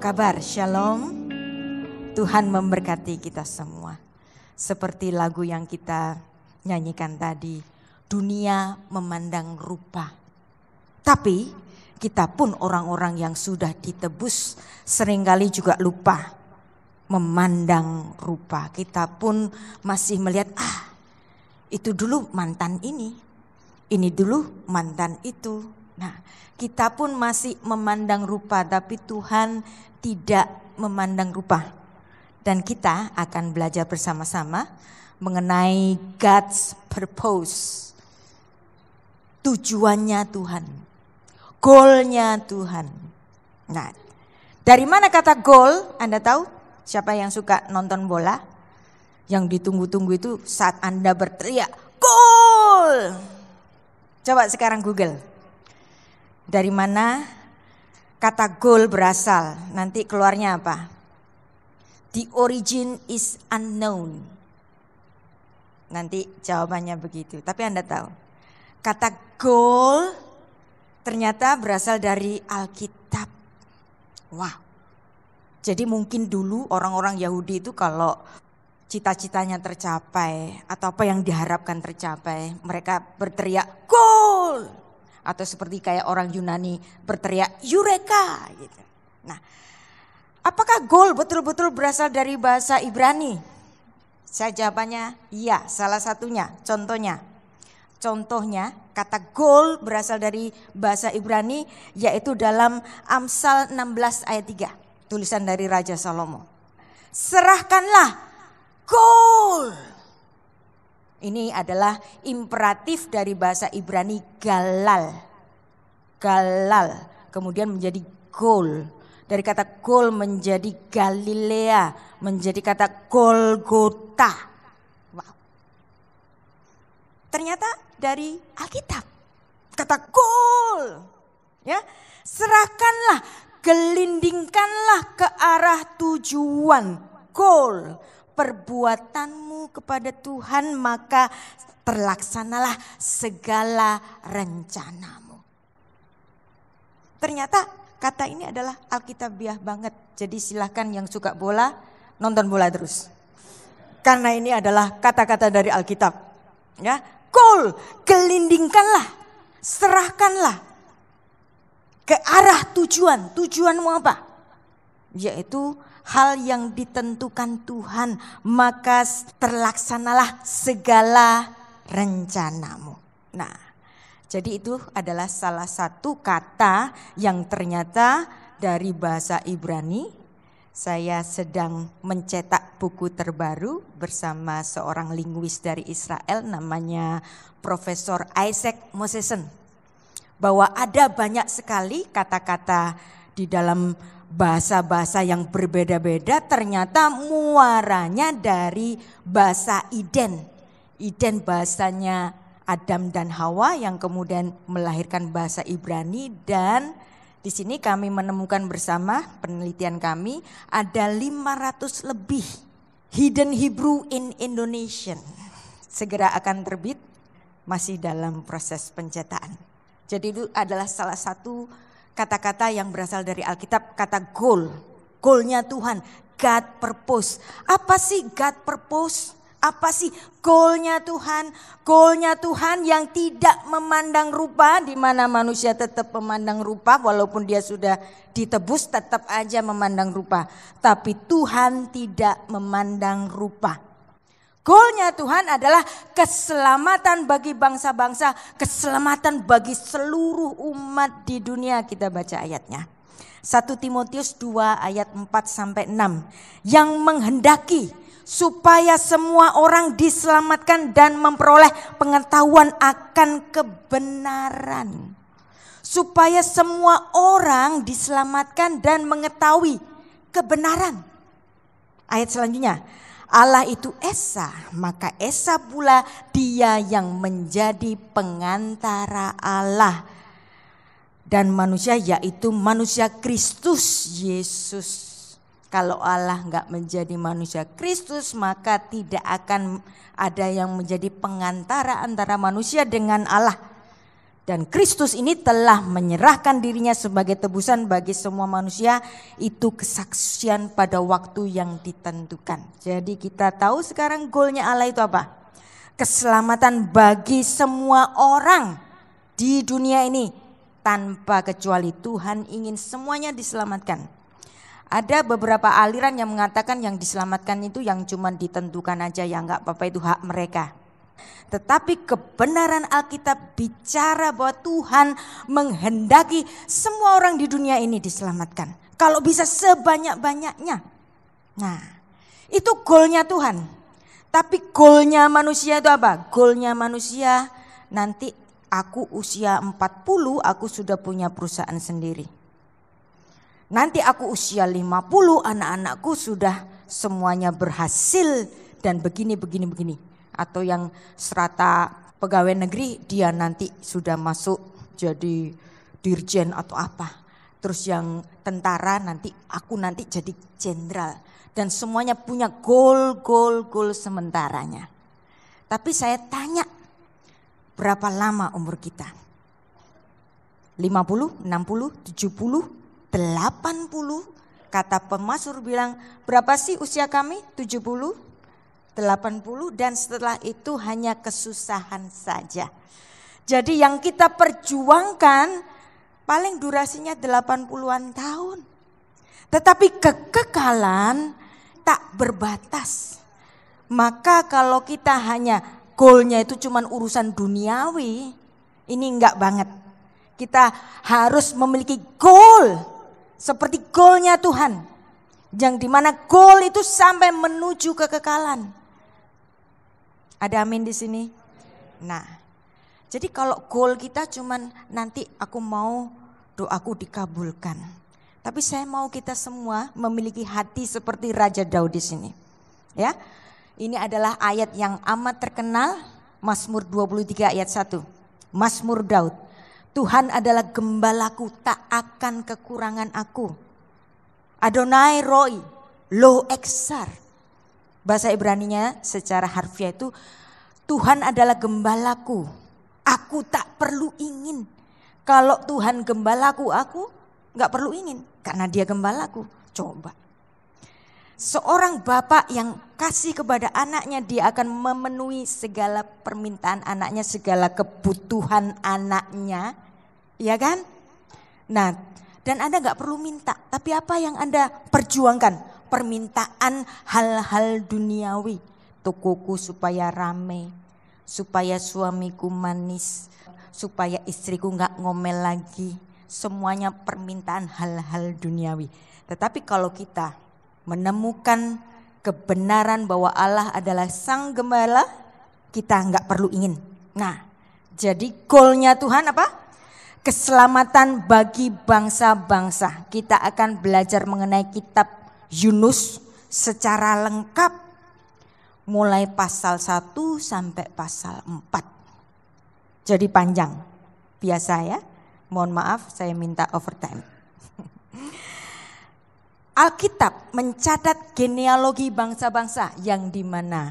kabar? Shalom. Tuhan memberkati kita semua. Seperti lagu yang kita nyanyikan tadi, dunia memandang rupa. Tapi kita pun orang-orang yang sudah ditebus seringkali juga lupa memandang rupa. Kita pun masih melihat ah itu dulu mantan ini, ini dulu mantan itu, Nah, kita pun masih memandang rupa, tapi Tuhan tidak memandang rupa. Dan kita akan belajar bersama-sama mengenai God's purpose. Tujuannya Tuhan. Goalnya Tuhan. Nah, dari mana kata goal? Anda tahu? Siapa yang suka nonton bola? Yang ditunggu-tunggu itu saat Anda berteriak, goal! Coba sekarang Google dari mana kata goal berasal. Nanti keluarnya apa? The origin is unknown. Nanti jawabannya begitu. Tapi Anda tahu. Kata goal ternyata berasal dari Alkitab. Wow. Jadi mungkin dulu orang-orang Yahudi itu kalau cita-citanya tercapai atau apa yang diharapkan tercapai, mereka berteriak goal atau seperti kayak orang Yunani berteriak Yureka gitu. Nah, apakah gol betul-betul berasal dari bahasa Ibrani? Saya jawabannya iya, salah satunya. Contohnya, contohnya kata gol berasal dari bahasa Ibrani yaitu dalam Amsal 16 ayat 3, tulisan dari Raja Salomo. Serahkanlah gol ini adalah imperatif dari bahasa Ibrani galal. Galal kemudian menjadi gol. Dari kata gol menjadi Galilea, menjadi kata Golgota. Wow. Ternyata dari Alkitab kata gol. Ya, serahkanlah, gelindingkanlah ke arah tujuan gol perbuatanmu kepada Tuhan, maka terlaksanalah segala rencanamu. Ternyata kata ini adalah Alkitabiah banget. Jadi silahkan yang suka bola, nonton bola terus. Karena ini adalah kata-kata dari Alkitab. Ya, Kol, gelindingkanlah, serahkanlah ke arah tujuan. Tujuanmu apa? Yaitu hal yang ditentukan Tuhan, maka terlaksanalah segala rencanamu. Nah, jadi itu adalah salah satu kata yang ternyata dari bahasa Ibrani. Saya sedang mencetak buku terbaru bersama seorang linguis dari Israel namanya Profesor Isaac Mosesen. Bahwa ada banyak sekali kata-kata di dalam bahasa-bahasa yang berbeda-beda ternyata muaranya dari bahasa Iden. Iden bahasanya Adam dan Hawa yang kemudian melahirkan bahasa Ibrani dan di sini kami menemukan bersama penelitian kami ada 500 lebih Hidden Hebrew in Indonesian. Segera akan terbit masih dalam proses pencetaan. Jadi itu adalah salah satu kata-kata yang berasal dari Alkitab, kata goal. Goalnya Tuhan, God purpose. Apa sih God purpose? Apa sih goalnya Tuhan? Goalnya Tuhan yang tidak memandang rupa, di mana manusia tetap memandang rupa, walaupun dia sudah ditebus, tetap aja memandang rupa. Tapi Tuhan tidak memandang rupa. Goalnya Tuhan adalah keselamatan bagi bangsa-bangsa, keselamatan bagi seluruh umat di dunia. Kita baca ayatnya. 1 Timotius 2 ayat 4 sampai 6 yang menghendaki supaya semua orang diselamatkan dan memperoleh pengetahuan akan kebenaran. Supaya semua orang diselamatkan dan mengetahui kebenaran. Ayat selanjutnya, Allah itu Esa, maka Esa pula dia yang menjadi pengantara Allah dan manusia yaitu manusia Kristus Yesus. Kalau Allah nggak menjadi manusia Kristus maka tidak akan ada yang menjadi pengantara antara manusia dengan Allah dan Kristus ini telah menyerahkan dirinya sebagai tebusan bagi semua manusia itu kesaksian pada waktu yang ditentukan. Jadi kita tahu sekarang goalnya Allah itu apa? Keselamatan bagi semua orang di dunia ini tanpa kecuali Tuhan ingin semuanya diselamatkan. Ada beberapa aliran yang mengatakan yang diselamatkan itu yang cuma ditentukan aja ya nggak apa-apa itu hak mereka. Tetapi kebenaran Alkitab bicara bahwa Tuhan menghendaki semua orang di dunia ini diselamatkan. Kalau bisa sebanyak-banyaknya. Nah, itu goalnya Tuhan. Tapi goalnya manusia itu apa? Goalnya manusia nanti aku usia 40, aku sudah punya perusahaan sendiri. Nanti aku usia 50, anak-anakku sudah semuanya berhasil dan begini begini begini atau yang serata pegawai negeri dia nanti sudah masuk jadi dirjen atau apa. Terus yang tentara nanti aku nanti jadi jenderal dan semuanya punya goal goal goal sementaranya. Tapi saya tanya berapa lama umur kita? 50, 60, 70, 80 kata pemasur bilang berapa sih usia kami? 70, 80 dan setelah itu hanya kesusahan saja. Jadi yang kita perjuangkan paling durasinya 80-an tahun. Tetapi kekekalan tak berbatas. Maka kalau kita hanya goalnya itu cuma urusan duniawi, ini enggak banget. Kita harus memiliki goal seperti goalnya Tuhan. Yang dimana goal itu sampai menuju kekekalan. Ada amin di sini? Nah, jadi kalau goal kita cuman nanti aku mau doaku dikabulkan. Tapi saya mau kita semua memiliki hati seperti Raja Daud di sini. Ya. Ini adalah ayat yang amat terkenal Mazmur 23 ayat 1. Mazmur Daud. Tuhan adalah gembalaku, tak akan kekurangan aku. Adonai Roy, Lo Eksar, Bahasa Ibrani-nya secara harfiah itu Tuhan adalah gembalaku. Aku tak perlu ingin. Kalau Tuhan gembalaku, aku nggak perlu ingin karena dia gembalaku. Coba. Seorang bapak yang kasih kepada anaknya dia akan memenuhi segala permintaan anaknya, segala kebutuhan anaknya, ya kan? Nah, dan Anda nggak perlu minta, tapi apa yang Anda perjuangkan? permintaan hal-hal duniawi. tokoku supaya rame, supaya suamiku manis, supaya istriku nggak ngomel lagi. Semuanya permintaan hal-hal duniawi. Tetapi kalau kita menemukan kebenaran bahwa Allah adalah sang gembala, kita nggak perlu ingin. Nah, jadi goalnya Tuhan apa? keselamatan bagi bangsa-bangsa. Kita akan belajar mengenai kitab Yunus secara lengkap mulai pasal 1 sampai pasal 4. Jadi panjang. Biasa ya. Mohon maaf saya minta overtime. Alkitab mencatat genealogi bangsa-bangsa yang di mana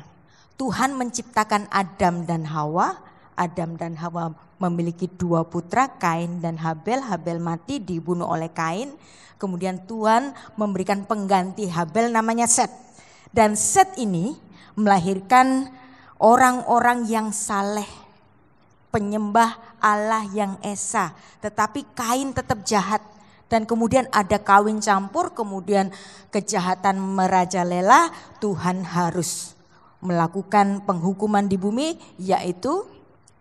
Tuhan menciptakan Adam dan Hawa Adam dan Hawa memiliki dua putra, Kain dan Habel. Habel mati dibunuh oleh Kain. Kemudian Tuhan memberikan pengganti Habel namanya Set. Dan Set ini melahirkan orang-orang yang saleh, penyembah Allah yang esa, tetapi Kain tetap jahat. Dan kemudian ada kawin campur, kemudian kejahatan merajalela, Tuhan harus melakukan penghukuman di bumi yaitu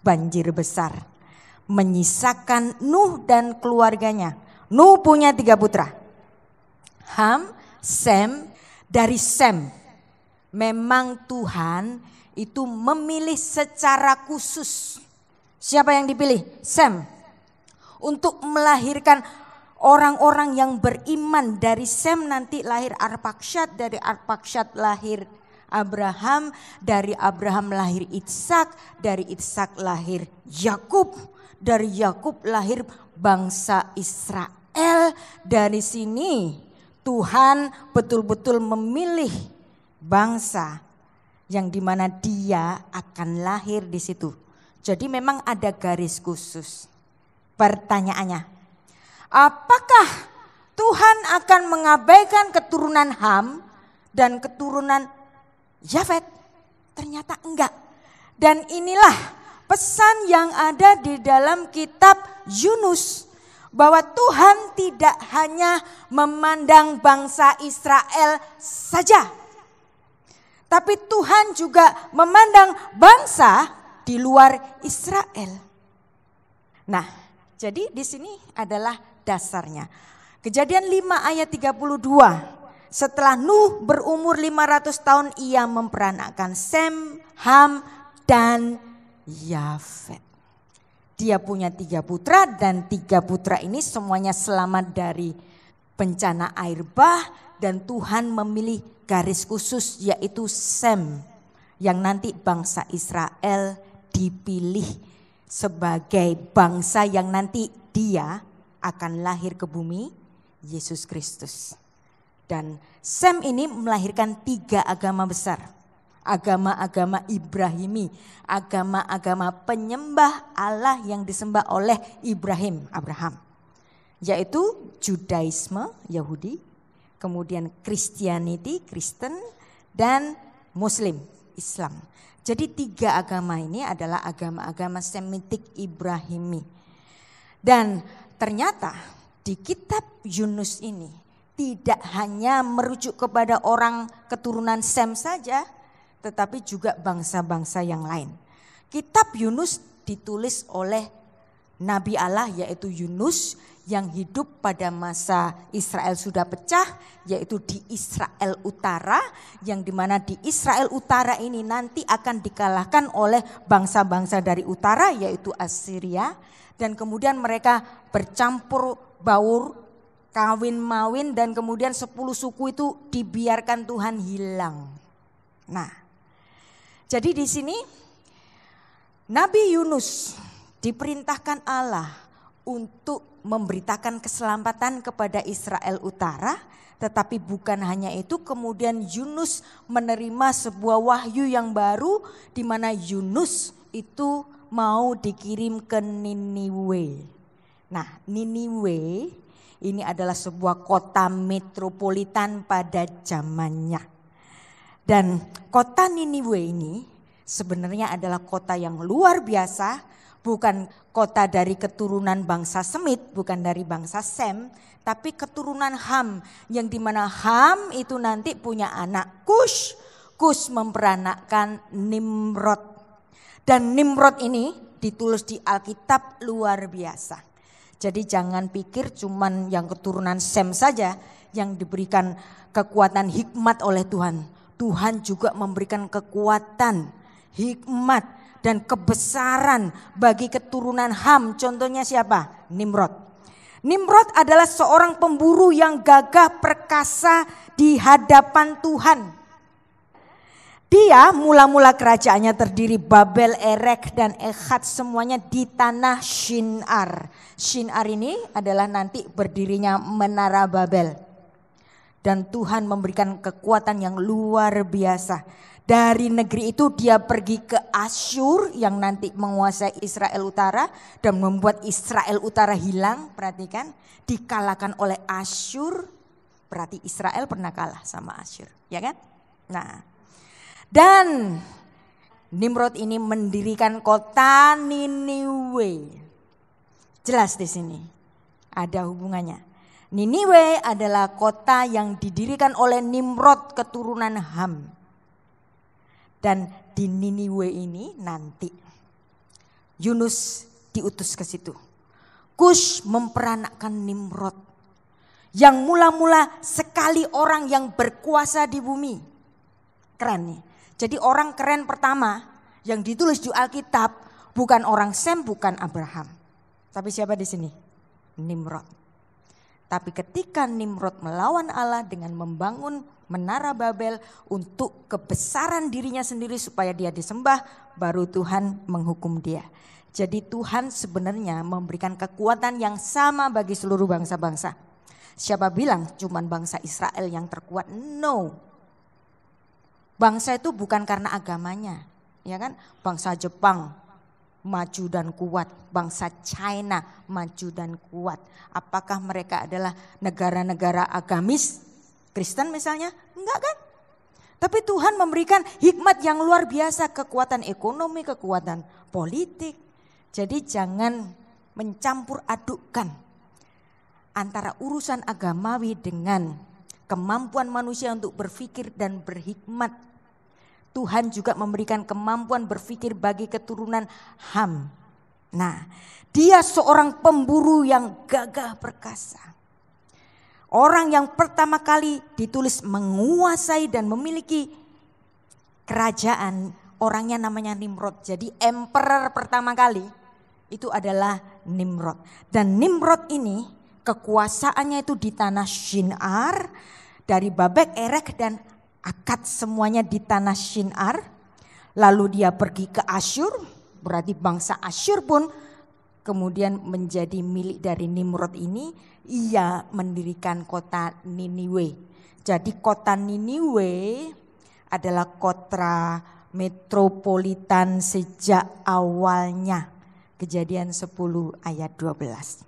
banjir besar. Menyisakan Nuh dan keluarganya. Nuh punya tiga putra. Ham, Sem, dari Sem. Memang Tuhan itu memilih secara khusus. Siapa yang dipilih? Sem. Untuk melahirkan orang-orang yang beriman dari Sem nanti lahir Arpaksyat, dari Arpaksyat lahir Abraham, dari Abraham lahir Ishak, dari Ishak lahir Yakub, dari Yakub lahir bangsa Israel. Dari sini Tuhan betul-betul memilih bangsa yang dimana dia akan lahir di situ. Jadi memang ada garis khusus. Pertanyaannya, apakah Tuhan akan mengabaikan keturunan Ham dan keturunan Yafet. Ternyata enggak. Dan inilah pesan yang ada di dalam kitab Yunus bahwa Tuhan tidak hanya memandang bangsa Israel saja. Tapi Tuhan juga memandang bangsa di luar Israel. Nah, jadi di sini adalah dasarnya. Kejadian 5 ayat 32. Setelah Nuh berumur 500 tahun ia memperanakan Sem, Ham, dan Yafet. Dia punya tiga putra dan tiga putra ini semuanya selamat dari bencana air bah dan Tuhan memilih garis khusus yaitu Sem yang nanti bangsa Israel dipilih sebagai bangsa yang nanti dia akan lahir ke bumi Yesus Kristus. Dan Sem ini melahirkan tiga agama besar. Agama-agama Ibrahimi, agama-agama penyembah Allah yang disembah oleh Ibrahim, Abraham. Yaitu Judaisme, Yahudi, kemudian Christianity, Kristen, dan Muslim, Islam. Jadi tiga agama ini adalah agama-agama Semitik Ibrahimi. Dan ternyata di kitab Yunus ini tidak hanya merujuk kepada orang keturunan Sem saja, tetapi juga bangsa-bangsa yang lain. Kitab Yunus ditulis oleh Nabi Allah yaitu Yunus yang hidup pada masa Israel sudah pecah yaitu di Israel Utara yang dimana di Israel Utara ini nanti akan dikalahkan oleh bangsa-bangsa dari utara yaitu Assyria dan kemudian mereka bercampur baur kawin mawin dan kemudian sepuluh suku itu dibiarkan Tuhan hilang. Nah, jadi di sini Nabi Yunus diperintahkan Allah untuk memberitakan keselamatan kepada Israel Utara, tetapi bukan hanya itu, kemudian Yunus menerima sebuah wahyu yang baru di mana Yunus itu mau dikirim ke Niniwe. Nah, Niniwe ini adalah sebuah kota metropolitan pada zamannya. Dan kota Niniwe ini sebenarnya adalah kota yang luar biasa, bukan kota dari keturunan bangsa Semit, bukan dari bangsa Sem, tapi keturunan Ham, yang dimana Ham itu nanti punya anak Kush, Kush memperanakkan Nimrod. Dan Nimrod ini ditulis di Alkitab luar biasa. Jadi jangan pikir cuman yang keturunan Sem saja yang diberikan kekuatan hikmat oleh Tuhan. Tuhan juga memberikan kekuatan, hikmat, dan kebesaran bagi keturunan Ham. Contohnya siapa? Nimrod. Nimrod adalah seorang pemburu yang gagah perkasa di hadapan Tuhan. Dia mula-mula kerajaannya terdiri Babel, Erek, dan Echad semuanya di tanah Shinar. Shinar ini adalah nanti berdirinya Menara Babel. Dan Tuhan memberikan kekuatan yang luar biasa. Dari negeri itu dia pergi ke Asyur yang nanti menguasai Israel Utara dan membuat Israel Utara hilang. Perhatikan, dikalahkan oleh Asyur. Berarti Israel pernah kalah sama Asyur, ya kan? Nah, dan Nimrod ini mendirikan kota Niniwe. Jelas di sini ada hubungannya. Niniwe adalah kota yang didirikan oleh Nimrod keturunan Ham. Dan di Niniwe ini nanti Yunus diutus ke situ. Kush memperanakkan Nimrod. Yang mula-mula sekali orang yang berkuasa di bumi. Keren nih. Jadi orang keren pertama yang ditulis di Alkitab bukan orang Sem, bukan Abraham. Tapi siapa di sini? Nimrod. Tapi ketika Nimrod melawan Allah dengan membangun menara Babel untuk kebesaran dirinya sendiri supaya dia disembah, baru Tuhan menghukum dia. Jadi Tuhan sebenarnya memberikan kekuatan yang sama bagi seluruh bangsa-bangsa. Siapa bilang cuma bangsa Israel yang terkuat? No, Bangsa itu bukan karena agamanya, ya kan? Bangsa Jepang maju dan kuat, bangsa China maju dan kuat. Apakah mereka adalah negara-negara agamis? Kristen misalnya? Enggak kan? Tapi Tuhan memberikan hikmat yang luar biasa, kekuatan ekonomi, kekuatan politik. Jadi jangan mencampur adukkan antara urusan agamawi dengan kemampuan manusia untuk berpikir dan berhikmat. Tuhan juga memberikan kemampuan berpikir bagi keturunan Ham. Nah, dia seorang pemburu yang gagah perkasa. Orang yang pertama kali ditulis menguasai dan memiliki kerajaan, orangnya namanya Nimrod. Jadi emperor pertama kali itu adalah Nimrod. Dan Nimrod ini kekuasaannya itu di tanah Shinar, dari Babek, Erek dan Akad semuanya di tanah Shinar. Lalu dia pergi ke Asyur, berarti bangsa Asyur pun kemudian menjadi milik dari Nimrod ini. Ia mendirikan kota Niniwe. Jadi kota Niniwe adalah kota metropolitan sejak awalnya. Kejadian 10 ayat 12.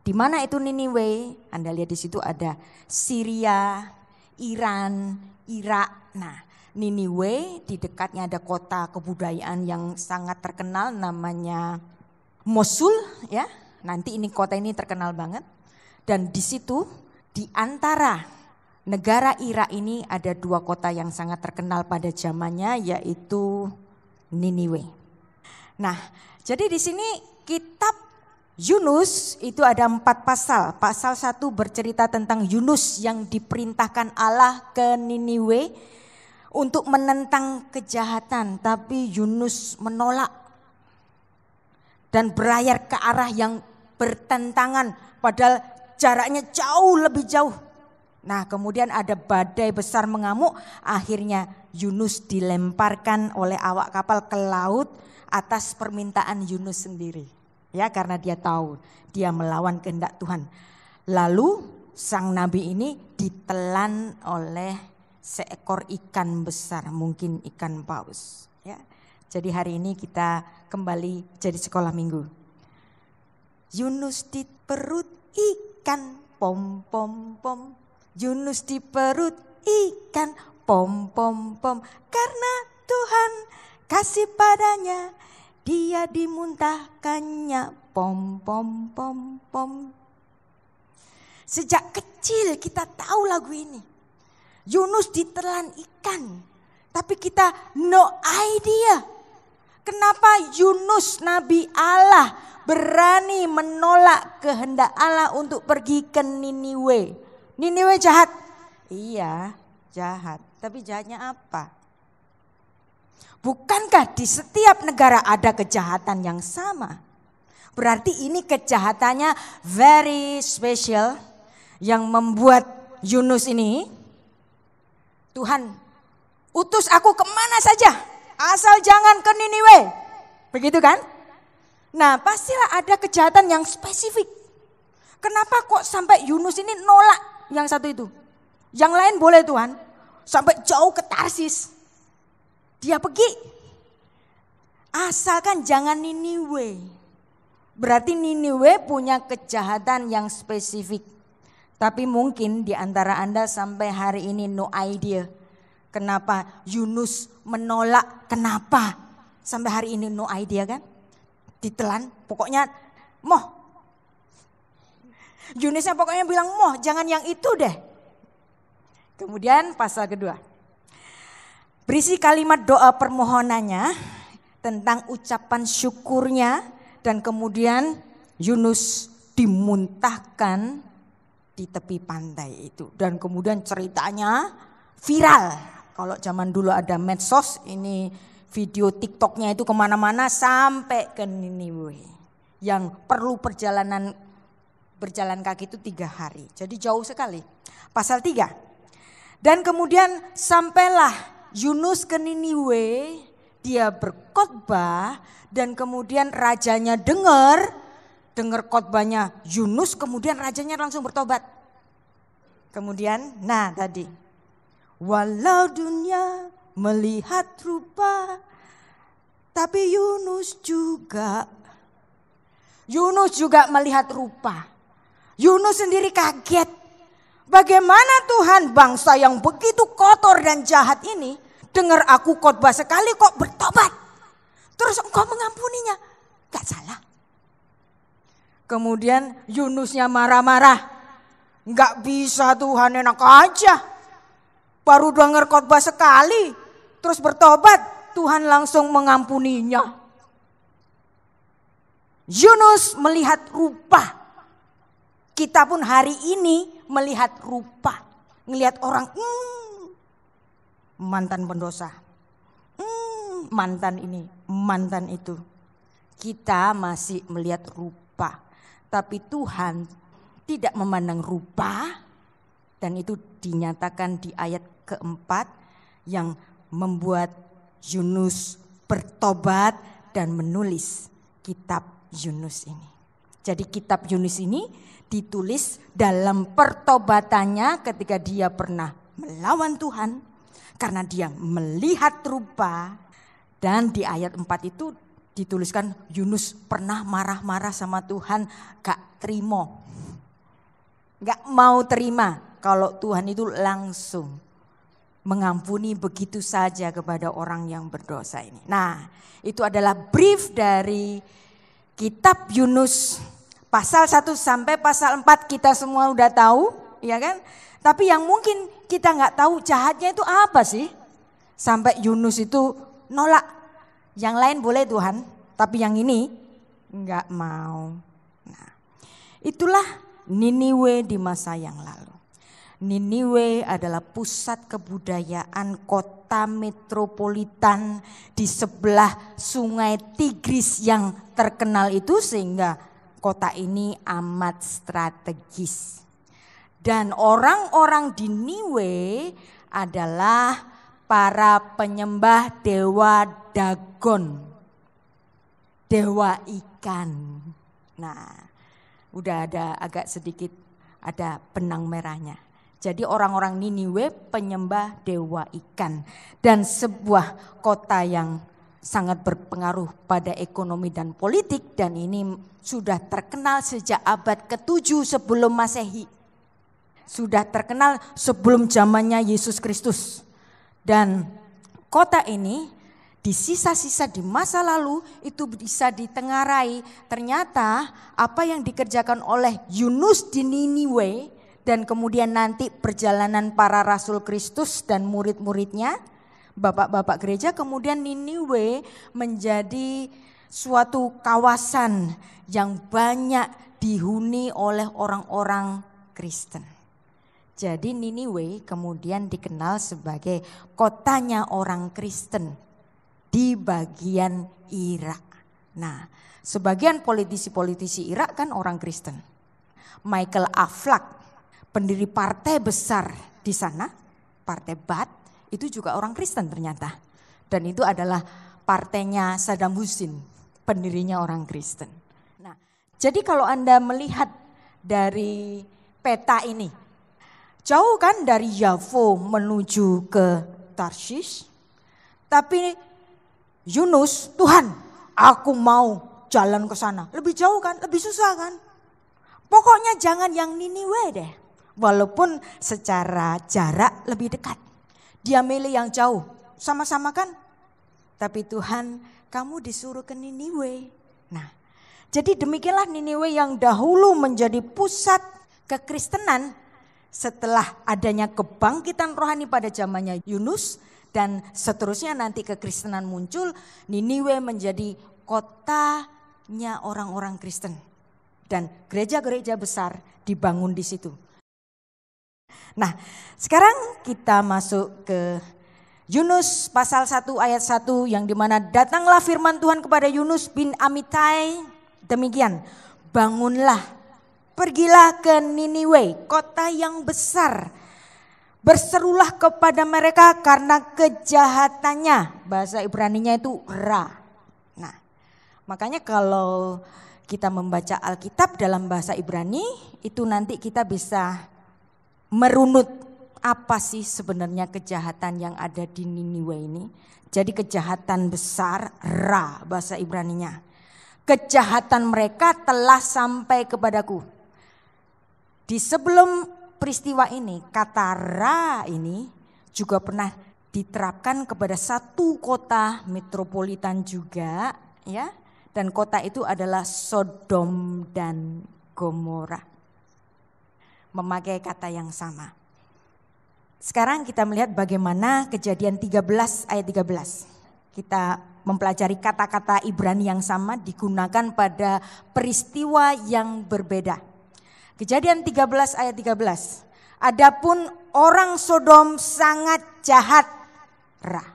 Di mana itu Niniwe? Anda lihat di situ ada Syria, Iran, Irak. Nah, Niniwe di dekatnya ada kota kebudayaan yang sangat terkenal namanya Mosul ya. Nanti ini kota ini terkenal banget. Dan di situ di antara negara Irak ini ada dua kota yang sangat terkenal pada zamannya yaitu Niniwe. Nah, jadi di sini kitab Yunus itu ada empat pasal. Pasal satu bercerita tentang Yunus yang diperintahkan Allah ke Niniwe untuk menentang kejahatan, tapi Yunus menolak dan berlayar ke arah yang bertentangan, padahal jaraknya jauh lebih jauh. Nah, kemudian ada badai besar mengamuk, akhirnya Yunus dilemparkan oleh awak kapal ke laut atas permintaan Yunus sendiri. Ya, karena dia tahu dia melawan kehendak Tuhan. Lalu sang nabi ini ditelan oleh seekor ikan besar, mungkin ikan paus, ya. Jadi hari ini kita kembali jadi sekolah minggu. Yunus di perut ikan pom pom pom. Yunus di perut ikan pom pom pom karena Tuhan kasih padanya dia dimuntahkannya pom pom pom pom. Sejak kecil kita tahu lagu ini. Yunus ditelan ikan, tapi kita no idea kenapa Yunus nabi Allah berani menolak kehendak Allah untuk pergi ke Niniwe. Niniwe jahat. Iya, jahat. Tapi jahatnya apa? Bukankah di setiap negara ada kejahatan yang sama? Berarti ini kejahatannya very special yang membuat Yunus ini Tuhan utus aku kemana saja asal jangan ke Niniwe. Begitu kan? Nah pastilah ada kejahatan yang spesifik. Kenapa kok sampai Yunus ini nolak yang satu itu? Yang lain boleh Tuhan. Sampai jauh ke Tarsis. Dia pergi. Asalkan jangan Niniwe. Berarti Niniwe punya kejahatan yang spesifik. Tapi mungkin di antara Anda sampai hari ini no idea. Kenapa Yunus menolak, kenapa? Sampai hari ini no idea kan? Ditelan, pokoknya moh. Yunusnya pokoknya bilang moh, jangan yang itu deh. Kemudian pasal kedua. Berisi kalimat doa permohonannya tentang ucapan syukurnya dan kemudian Yunus dimuntahkan di tepi pantai itu dan kemudian ceritanya viral. Kalau zaman dulu ada medsos ini video TikToknya itu kemana-mana sampai ke Niniwe yang perlu perjalanan berjalan kaki itu tiga hari. Jadi jauh sekali. Pasal tiga. Dan kemudian sampailah Yunus ke Niniwe, dia berkhotbah dan kemudian rajanya dengar, dengar khotbahnya Yunus, kemudian rajanya langsung bertobat. Kemudian, nah tadi, walau dunia melihat rupa, tapi Yunus juga, Yunus juga melihat rupa. Yunus sendiri kaget Bagaimana Tuhan bangsa yang begitu kotor dan jahat ini dengar aku khotbah sekali kok bertobat. Terus engkau mengampuninya. Gak salah. Kemudian Yunusnya marah-marah. Gak bisa Tuhan enak aja. Baru dengar khotbah sekali. Terus bertobat. Tuhan langsung mengampuninya. Yunus melihat rupa. Kita pun hari ini melihat rupa, melihat orang, hmm, mantan pendosa, hmm, mantan ini, mantan itu. Kita masih melihat rupa, tapi Tuhan tidak memandang rupa dan itu dinyatakan di ayat keempat yang membuat Yunus bertobat dan menulis kitab Yunus ini. Jadi kitab Yunus ini ditulis dalam pertobatannya ketika dia pernah melawan Tuhan karena dia melihat rupa dan di ayat 4 itu dituliskan Yunus pernah marah-marah sama Tuhan gak terima. Gak mau terima kalau Tuhan itu langsung mengampuni begitu saja kepada orang yang berdosa ini. Nah, itu adalah brief dari kitab Yunus pasal 1 sampai pasal 4 kita semua udah tahu, ya kan? Tapi yang mungkin kita nggak tahu jahatnya itu apa sih? Sampai Yunus itu nolak. Yang lain boleh Tuhan, tapi yang ini nggak mau. Nah, itulah Niniwe di masa yang lalu. Niniwe adalah pusat kebudayaan kota metropolitan di sebelah sungai Tigris yang terkenal itu sehingga kota ini amat strategis. Dan orang-orang di Niwe adalah para penyembah dewa Dagon, dewa ikan. Nah, udah ada agak sedikit ada benang merahnya. Jadi orang-orang Niniwe penyembah dewa ikan dan sebuah kota yang sangat berpengaruh pada ekonomi dan politik dan ini sudah terkenal sejak abad ke-7 sebelum Masehi. Sudah terkenal sebelum zamannya Yesus Kristus. Dan kota ini di sisa-sisa di masa lalu itu bisa ditengarai. Ternyata apa yang dikerjakan oleh Yunus di Niniwe dan kemudian nanti perjalanan para rasul Kristus dan murid-muridnya, bapak-bapak gereja kemudian Niniwe menjadi suatu kawasan yang banyak dihuni oleh orang-orang Kristen. Jadi Niniwe kemudian dikenal sebagai kotanya orang Kristen di bagian Irak. Nah, sebagian politisi-politisi Irak kan orang Kristen. Michael Aflak pendiri partai besar di sana, partai Bat, itu juga orang Kristen ternyata. Dan itu adalah partainya Saddam Hussein, pendirinya orang Kristen. Nah, jadi kalau Anda melihat dari peta ini, jauh kan dari Yavu menuju ke Tarsis, tapi Yunus, Tuhan, aku mau jalan ke sana. Lebih jauh kan, lebih susah kan. Pokoknya jangan yang Niniwe deh. Walaupun secara jarak lebih dekat. Dia milih yang jauh. Sama-sama kan? Tapi Tuhan kamu disuruh ke Niniwe. Nah, jadi demikianlah Niniwe yang dahulu menjadi pusat kekristenan setelah adanya kebangkitan rohani pada zamannya Yunus dan seterusnya nanti kekristenan muncul, Niniwe menjadi kotanya orang-orang Kristen. Dan gereja-gereja besar dibangun di situ. Nah, sekarang kita masuk ke Yunus pasal 1 ayat 1 yang dimana datanglah firman Tuhan kepada Yunus bin Amitai demikian. Bangunlah, pergilah ke Niniwe, kota yang besar. Berserulah kepada mereka karena kejahatannya. Bahasa Ibraninya itu ra. Nah, makanya kalau kita membaca Alkitab dalam bahasa Ibrani itu nanti kita bisa merunut apa sih sebenarnya kejahatan yang ada di Niniwe ini. Jadi kejahatan besar, ra bahasa Ibraninya. Kejahatan mereka telah sampai kepadaku. Di sebelum peristiwa ini, kata ra ini juga pernah diterapkan kepada satu kota metropolitan juga, ya. Dan kota itu adalah Sodom dan Gomora memakai kata yang sama. Sekarang kita melihat bagaimana kejadian 13 ayat 13. Kita mempelajari kata-kata Ibrani yang sama digunakan pada peristiwa yang berbeda. Kejadian 13 ayat 13. Adapun orang Sodom sangat jahat rah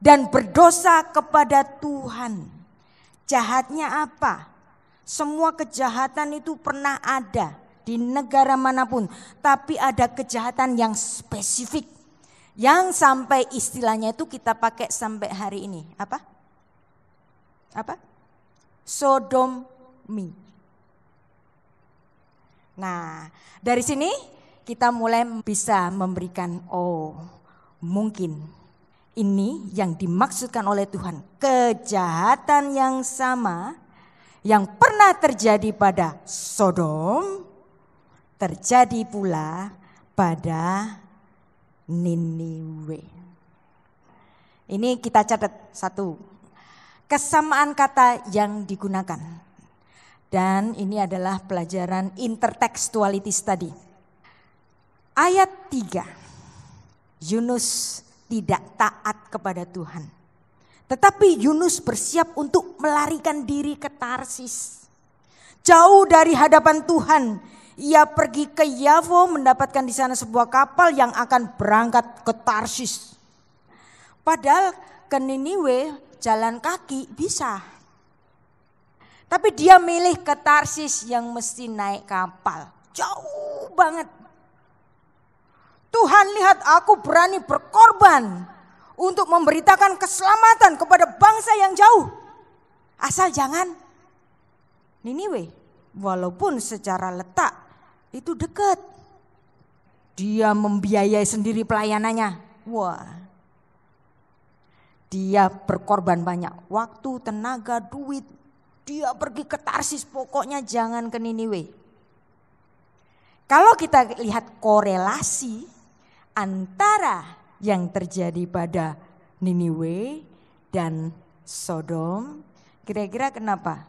dan berdosa kepada Tuhan. Jahatnya apa? Semua kejahatan itu pernah ada di negara manapun, tapi ada kejahatan yang spesifik yang sampai istilahnya itu kita pakai sampai hari ini. Apa? Apa? Sodomi. Nah, dari sini kita mulai bisa memberikan oh, mungkin ini yang dimaksudkan oleh Tuhan, kejahatan yang sama yang pernah terjadi pada Sodom terjadi pula pada Niniwe. Ini kita catat satu. Kesamaan kata yang digunakan. Dan ini adalah pelajaran intertextuality study Ayat 3. Yunus tidak taat kepada Tuhan. Tetapi Yunus bersiap untuk melarikan diri ke Tarsis. Jauh dari hadapan Tuhan ia pergi ke Yavo mendapatkan di sana sebuah kapal yang akan berangkat ke Tarsis. Padahal ke Niniwe jalan kaki bisa. Tapi dia milih ke Tarsis yang mesti naik kapal. Jauh banget. Tuhan lihat aku berani berkorban untuk memberitakan keselamatan kepada bangsa yang jauh. Asal jangan Niniwe. Walaupun secara letak itu dekat. Dia membiayai sendiri pelayanannya. Wah. Dia berkorban banyak waktu, tenaga, duit. Dia pergi ke Tarsis, pokoknya jangan ke Niniwe. Kalau kita lihat korelasi antara yang terjadi pada Niniwe dan Sodom, kira-kira kenapa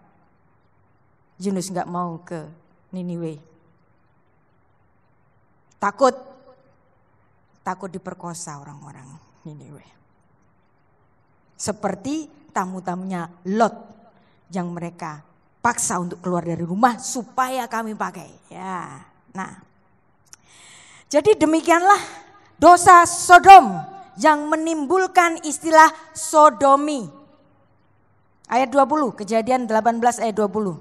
Yunus nggak mau ke Niniwe? Takut. Takut diperkosa orang-orang Niniwe. Seperti tamu-tamunya Lot yang mereka paksa untuk keluar dari rumah supaya kami pakai. Ya. Nah. Jadi demikianlah dosa Sodom yang menimbulkan istilah sodomi. Ayat 20, kejadian 18 ayat 20.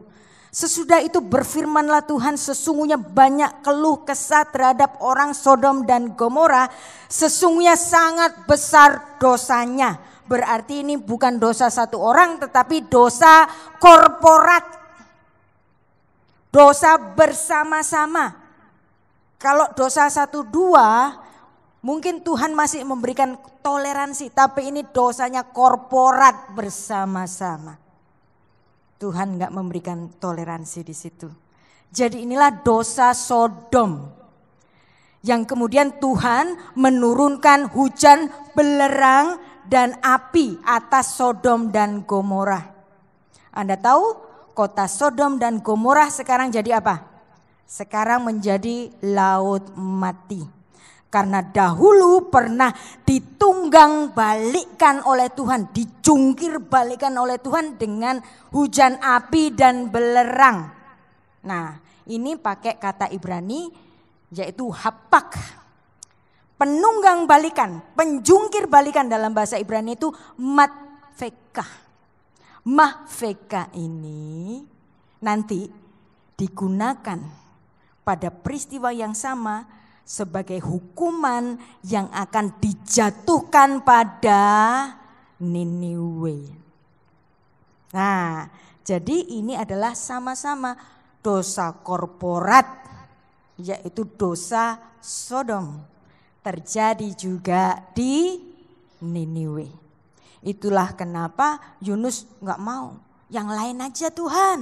Sesudah itu berfirmanlah Tuhan sesungguhnya banyak keluh kesah terhadap orang Sodom dan Gomora. Sesungguhnya sangat besar dosanya. Berarti ini bukan dosa satu orang tetapi dosa korporat. Dosa bersama-sama. Kalau dosa satu dua mungkin Tuhan masih memberikan toleransi. Tapi ini dosanya korporat bersama-sama. Tuhan nggak memberikan toleransi di situ. Jadi inilah dosa Sodom yang kemudian Tuhan menurunkan hujan belerang dan api atas Sodom dan Gomora. Anda tahu kota Sodom dan Gomora sekarang jadi apa? Sekarang menjadi laut mati. Karena dahulu pernah ditunggang balikan oleh Tuhan, dijungkir balikan oleh Tuhan dengan hujan api dan belerang. Nah, ini pakai kata Ibrani yaitu hapak. Penunggang balikan, penjungkir balikan dalam bahasa Ibrani itu matfekah. Mahveka ini nanti digunakan pada peristiwa yang sama sebagai hukuman yang akan dijatuhkan pada Niniwe. Nah, jadi ini adalah sama-sama dosa korporat, yaitu dosa Sodom. Terjadi juga di Niniwe. Itulah kenapa Yunus nggak mau. Yang lain aja Tuhan.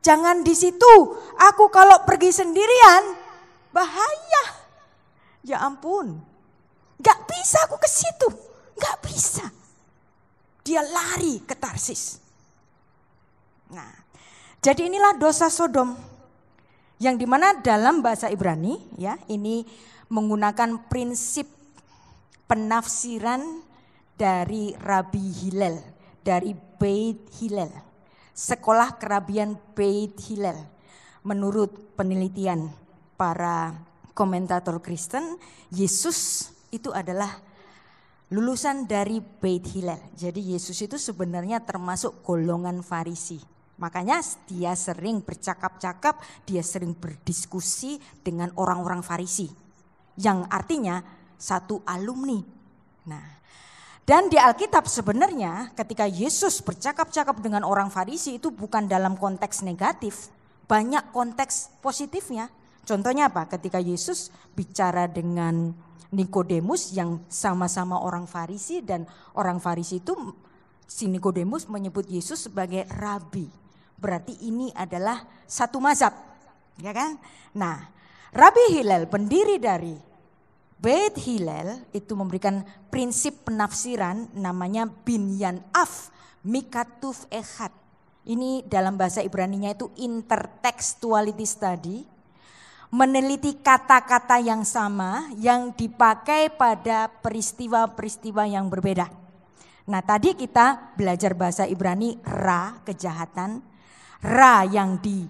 Jangan di situ. Aku kalau pergi sendirian, bahaya. Ya ampun, gak bisa aku ke situ, gak bisa. Dia lari ke Tarsis. Nah, jadi inilah dosa Sodom yang dimana dalam bahasa Ibrani ya ini menggunakan prinsip penafsiran dari Rabi Hillel dari Beit Hillel sekolah kerabian Beit Hillel menurut penelitian para komentator Kristen, Yesus itu adalah lulusan dari Beit Hillel. Jadi Yesus itu sebenarnya termasuk golongan Farisi. Makanya dia sering bercakap-cakap, dia sering berdiskusi dengan orang-orang Farisi. Yang artinya satu alumni. Nah, dan di Alkitab sebenarnya ketika Yesus bercakap-cakap dengan orang Farisi itu bukan dalam konteks negatif, banyak konteks positifnya. Contohnya apa? Ketika Yesus bicara dengan Nikodemus yang sama-sama orang Farisi dan orang Farisi itu si Nikodemus menyebut Yesus sebagai rabi. Berarti ini adalah satu mazhab, ya kan? Nah, Rabi Hilal pendiri dari Beit Hilal itu memberikan prinsip penafsiran namanya binyan af mikatuf echad. Ini dalam bahasa Ibraninya itu intertextuality study meneliti kata-kata yang sama yang dipakai pada peristiwa-peristiwa yang berbeda. Nah tadi kita belajar bahasa Ibrani ra kejahatan, ra yang di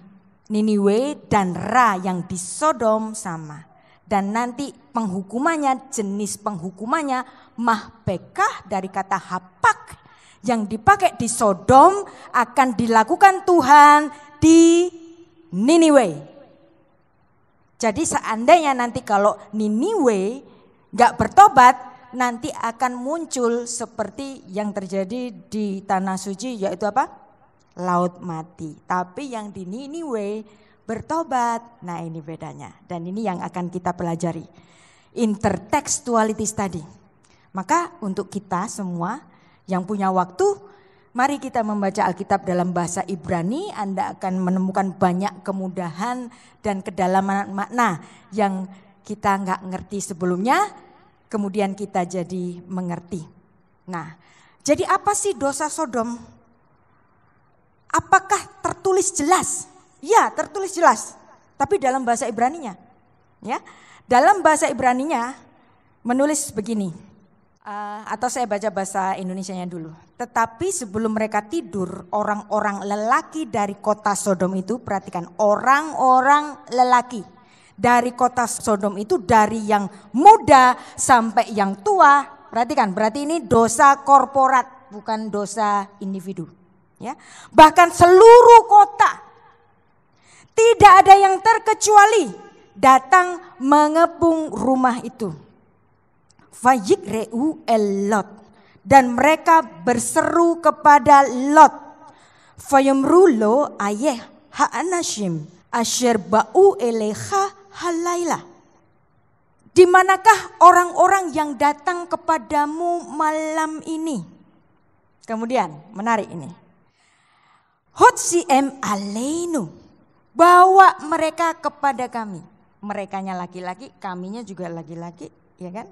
Niniwe dan ra yang di Sodom sama. Dan nanti penghukumannya, jenis penghukumannya mahbekah dari kata hapak yang dipakai di Sodom akan dilakukan Tuhan di Niniwe. Jadi seandainya nanti kalau Niniwe nggak bertobat, nanti akan muncul seperti yang terjadi di tanah suci yaitu apa? Laut mati. Tapi yang di Niniwe bertobat. Nah ini bedanya dan ini yang akan kita pelajari. Intertextuality tadi. Maka untuk kita semua yang punya waktu Mari kita membaca Alkitab dalam bahasa Ibrani, Anda akan menemukan banyak kemudahan dan kedalaman makna yang kita nggak ngerti sebelumnya, kemudian kita jadi mengerti. Nah, jadi apa sih dosa Sodom? Apakah tertulis jelas? Ya, tertulis jelas. Tapi dalam bahasa Ibraninya. Ya. Dalam bahasa Ibraninya menulis begini. Eh, atau saya baca bahasa Indonesianya dulu. Tetapi sebelum mereka tidur, orang-orang lelaki dari kota Sodom itu, perhatikan, orang-orang lelaki dari kota Sodom itu dari yang muda sampai yang tua. Perhatikan, berarti ini dosa korporat, bukan dosa individu. Ya, bahkan seluruh kota tidak ada yang terkecuali datang mengepung rumah itu Fajik el Lot. Dan mereka berseru kepada Lot. Fayamrulo ayeh ha'anashim asher ba'u eleha halaila. Di manakah orang-orang yang datang kepadamu malam ini? Kemudian menarik ini. Hotsiem aleinu. Bawa mereka kepada kami. Merekanya laki-laki, kaminya juga laki-laki, ya kan?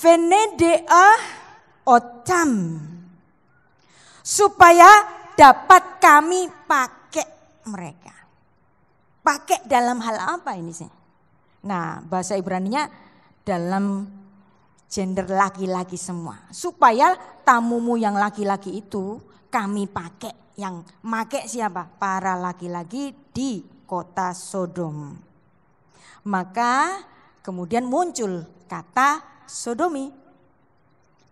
venedea otam. Supaya dapat kami pakai mereka. Pakai dalam hal apa ini sih? Nah bahasa Ibrani nya dalam gender laki-laki semua. Supaya tamumu yang laki-laki itu kami pakai. Yang make siapa? Para laki-laki di kota Sodom. Maka kemudian muncul kata sodomi,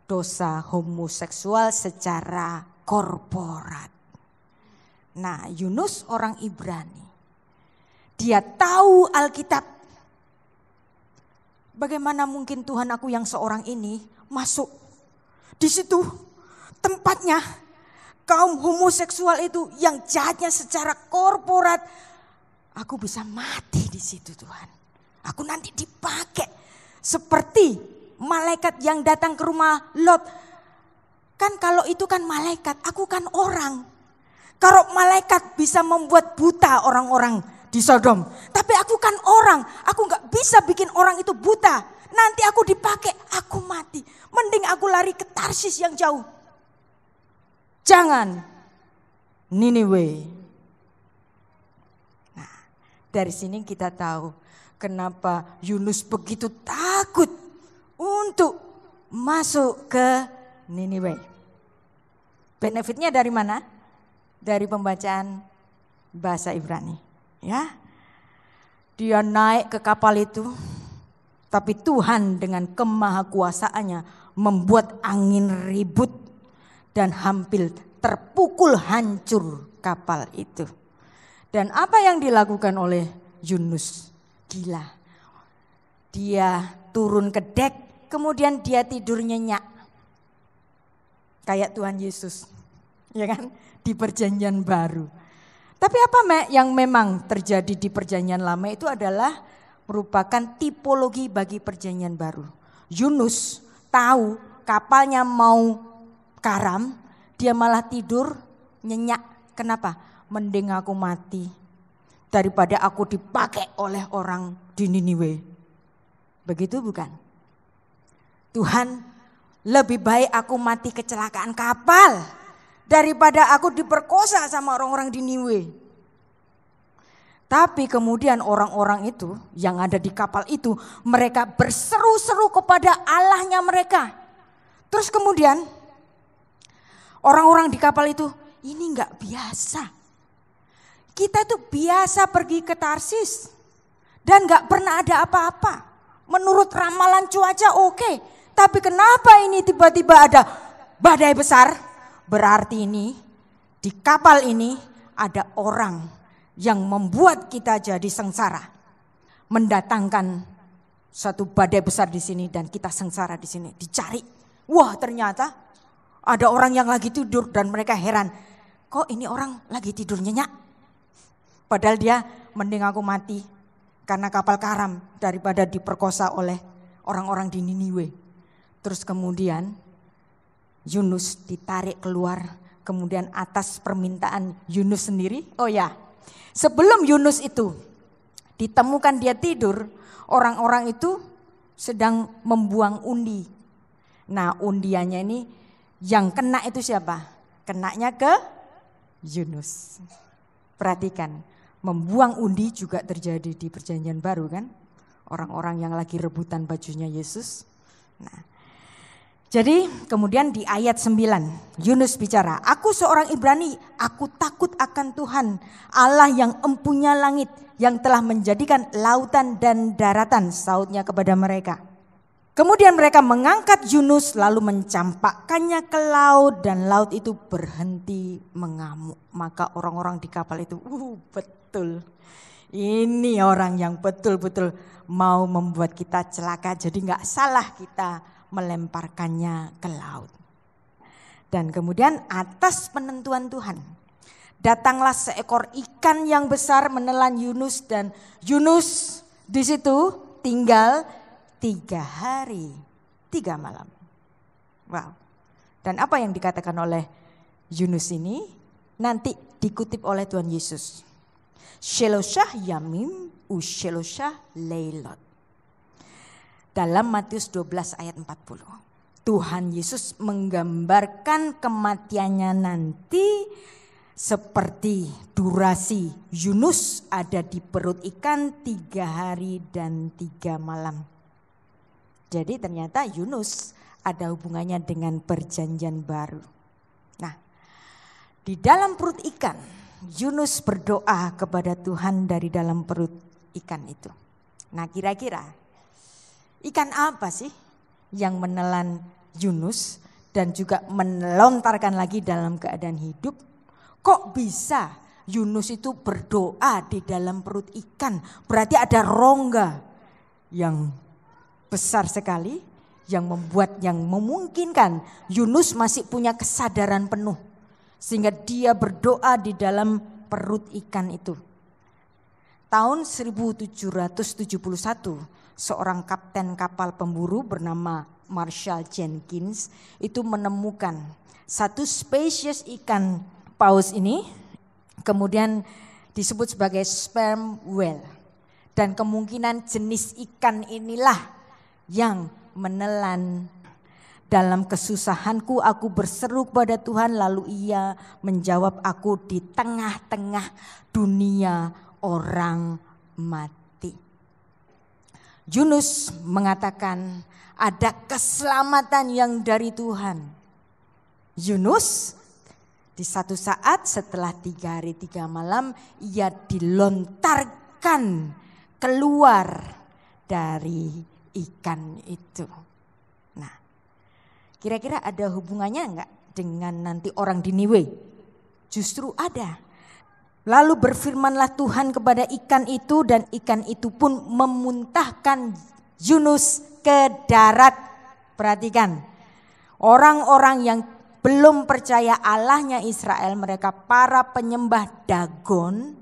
dosa homoseksual secara korporat. Nah, Yunus orang Ibrani. Dia tahu Alkitab. Bagaimana mungkin Tuhan aku yang seorang ini masuk di situ tempatnya kaum homoseksual itu yang jahatnya secara korporat aku bisa mati di situ Tuhan. Aku nanti dipakai seperti malaikat yang datang ke rumah Lot. Kan kalau itu kan malaikat, aku kan orang. Kalau malaikat bisa membuat buta orang-orang di Sodom. Tapi aku kan orang, aku nggak bisa bikin orang itu buta. Nanti aku dipakai, aku mati. Mending aku lari ke Tarsis yang jauh. Jangan Niniwe. Nah, dari sini kita tahu kenapa Yunus begitu takut untuk masuk ke Niniwe. Benefitnya dari mana? Dari pembacaan bahasa Ibrani, ya. Dia naik ke kapal itu, tapi Tuhan dengan kemahakuasaannya membuat angin ribut dan hampir terpukul hancur kapal itu. Dan apa yang dilakukan oleh Yunus? Gila. Dia turun ke dek, kemudian dia tidur nyenyak. Kayak Tuhan Yesus, ya kan? Di perjanjian baru. Tapi apa Mek, yang memang terjadi di perjanjian lama itu adalah merupakan tipologi bagi perjanjian baru. Yunus tahu kapalnya mau karam, dia malah tidur nyenyak. Kenapa? Mending aku mati daripada aku dipakai oleh orang di Niniwe. Begitu bukan? Tuhan, lebih baik aku mati kecelakaan kapal daripada aku diperkosa sama orang-orang di Niwe. Tapi kemudian orang-orang itu yang ada di kapal itu mereka berseru-seru kepada Allahnya mereka. Terus kemudian orang-orang di kapal itu ini nggak biasa. Kita itu biasa pergi ke Tarsis dan nggak pernah ada apa-apa. Menurut ramalan cuaca oke, okay. tapi kenapa ini tiba-tiba ada badai besar? Berarti ini di kapal ini ada orang yang membuat kita jadi sengsara. Mendatangkan satu badai besar di sini dan kita sengsara di sini, dicari. Wah, ternyata ada orang yang lagi tidur dan mereka heran, kok ini orang lagi tidur nyenyak? Padahal dia mending aku mati karena kapal karam daripada diperkosa oleh orang-orang di Niniwe. Terus kemudian Yunus ditarik keluar, kemudian atas permintaan Yunus sendiri. Oh ya, sebelum Yunus itu ditemukan dia tidur, orang-orang itu sedang membuang undi. Nah, undiannya ini yang kena itu siapa? Kenaknya ke Yunus. Perhatikan, membuang undi juga terjadi di perjanjian baru kan. Orang-orang yang lagi rebutan bajunya Yesus. Nah, jadi kemudian di ayat 9 Yunus bicara, "Aku seorang Ibrani, aku takut akan Tuhan, Allah yang empunya langit, yang telah menjadikan lautan dan daratan sautnya kepada mereka." Kemudian mereka mengangkat Yunus lalu mencampakkannya ke laut dan laut itu berhenti mengamuk. Maka orang-orang di kapal itu, "Uh, betul. Ini orang yang betul-betul mau membuat kita celaka. Jadi nggak salah kita melemparkannya ke laut. Dan kemudian atas penentuan Tuhan. Datanglah seekor ikan yang besar menelan Yunus dan Yunus di situ tinggal tiga hari, tiga malam. Wow. Dan apa yang dikatakan oleh Yunus ini nanti dikutip oleh Tuhan Yesus. Yamin Yamim Shelosha Leilot. Dalam Matius 12 ayat 40. Tuhan Yesus menggambarkan kematiannya nanti seperti durasi Yunus ada di perut ikan tiga hari dan tiga malam. Jadi ternyata Yunus ada hubungannya dengan perjanjian baru. Nah, di dalam perut ikan Yunus berdoa kepada Tuhan dari dalam perut ikan itu. Nah, kira-kira ikan apa sih yang menelan Yunus dan juga melontarkan lagi dalam keadaan hidup? Kok bisa Yunus itu berdoa di dalam perut ikan? Berarti ada rongga yang besar sekali yang membuat yang memungkinkan Yunus masih punya kesadaran penuh sehingga dia berdoa di dalam perut ikan itu. Tahun 1771, seorang kapten kapal pemburu bernama Marshall Jenkins itu menemukan satu spesies ikan paus ini kemudian disebut sebagai sperm whale. Dan kemungkinan jenis ikan inilah yang menelan dalam kesusahanku aku berseru kepada Tuhan lalu ia menjawab aku di tengah-tengah dunia orang mati. Yunus mengatakan ada keselamatan yang dari Tuhan. Yunus di satu saat setelah tiga hari tiga malam ia dilontarkan keluar dari ikan itu. Kira-kira ada hubungannya enggak dengan nanti orang di Niwe? Justru ada. Lalu berfirmanlah Tuhan kepada ikan itu dan ikan itu pun memuntahkan Yunus ke darat. Perhatikan, orang-orang yang belum percaya Allahnya Israel, mereka para penyembah Dagon,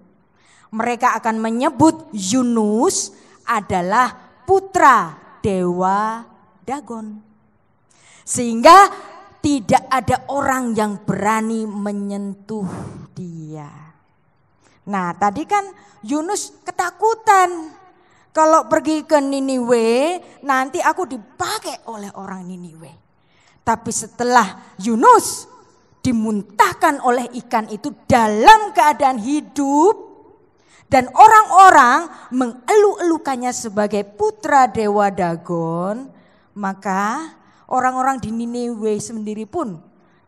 mereka akan menyebut Yunus adalah putra dewa Dagon. Sehingga tidak ada orang yang berani menyentuh dia. Nah, tadi kan Yunus ketakutan. Kalau pergi ke Niniwe, nanti aku dipakai oleh orang Niniwe. Tapi setelah Yunus dimuntahkan oleh ikan itu dalam keadaan hidup dan orang-orang mengeluh-elukannya sebagai putra dewa Dagon, maka orang-orang di Nineveh sendiri pun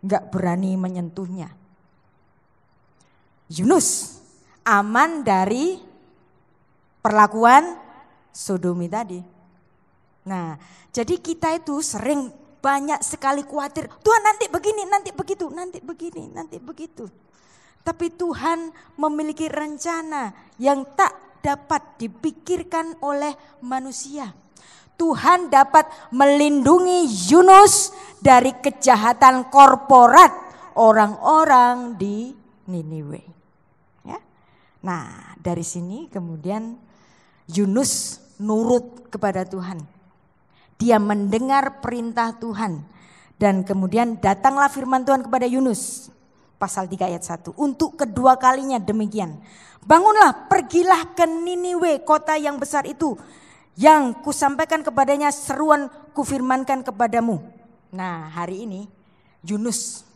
nggak berani menyentuhnya. Yunus aman dari perlakuan sodomi tadi. Nah, jadi kita itu sering banyak sekali khawatir, Tuhan nanti begini, nanti begitu, nanti begini, nanti begitu. Tapi Tuhan memiliki rencana yang tak dapat dipikirkan oleh manusia. Tuhan dapat melindungi Yunus dari kejahatan korporat orang-orang di Niniwe. Ya. Nah, dari sini kemudian Yunus nurut kepada Tuhan. Dia mendengar perintah Tuhan dan kemudian datanglah firman Tuhan kepada Yunus pasal 3 ayat 1. Untuk kedua kalinya demikian. Bangunlah, pergilah ke Niniwe, kota yang besar itu yang kusampaikan kepadanya seruan kufirmankan kepadamu. Nah hari ini Yunus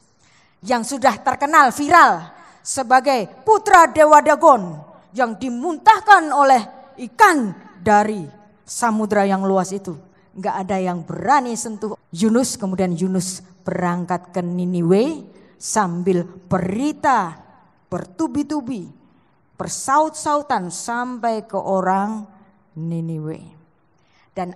yang sudah terkenal viral sebagai putra Dewa Dagon yang dimuntahkan oleh ikan dari samudra yang luas itu. Nggak ada yang berani sentuh Yunus. Kemudian Yunus berangkat ke Niniwe sambil berita bertubi-tubi bersaut-sautan sampai ke orang Niniwe. Dan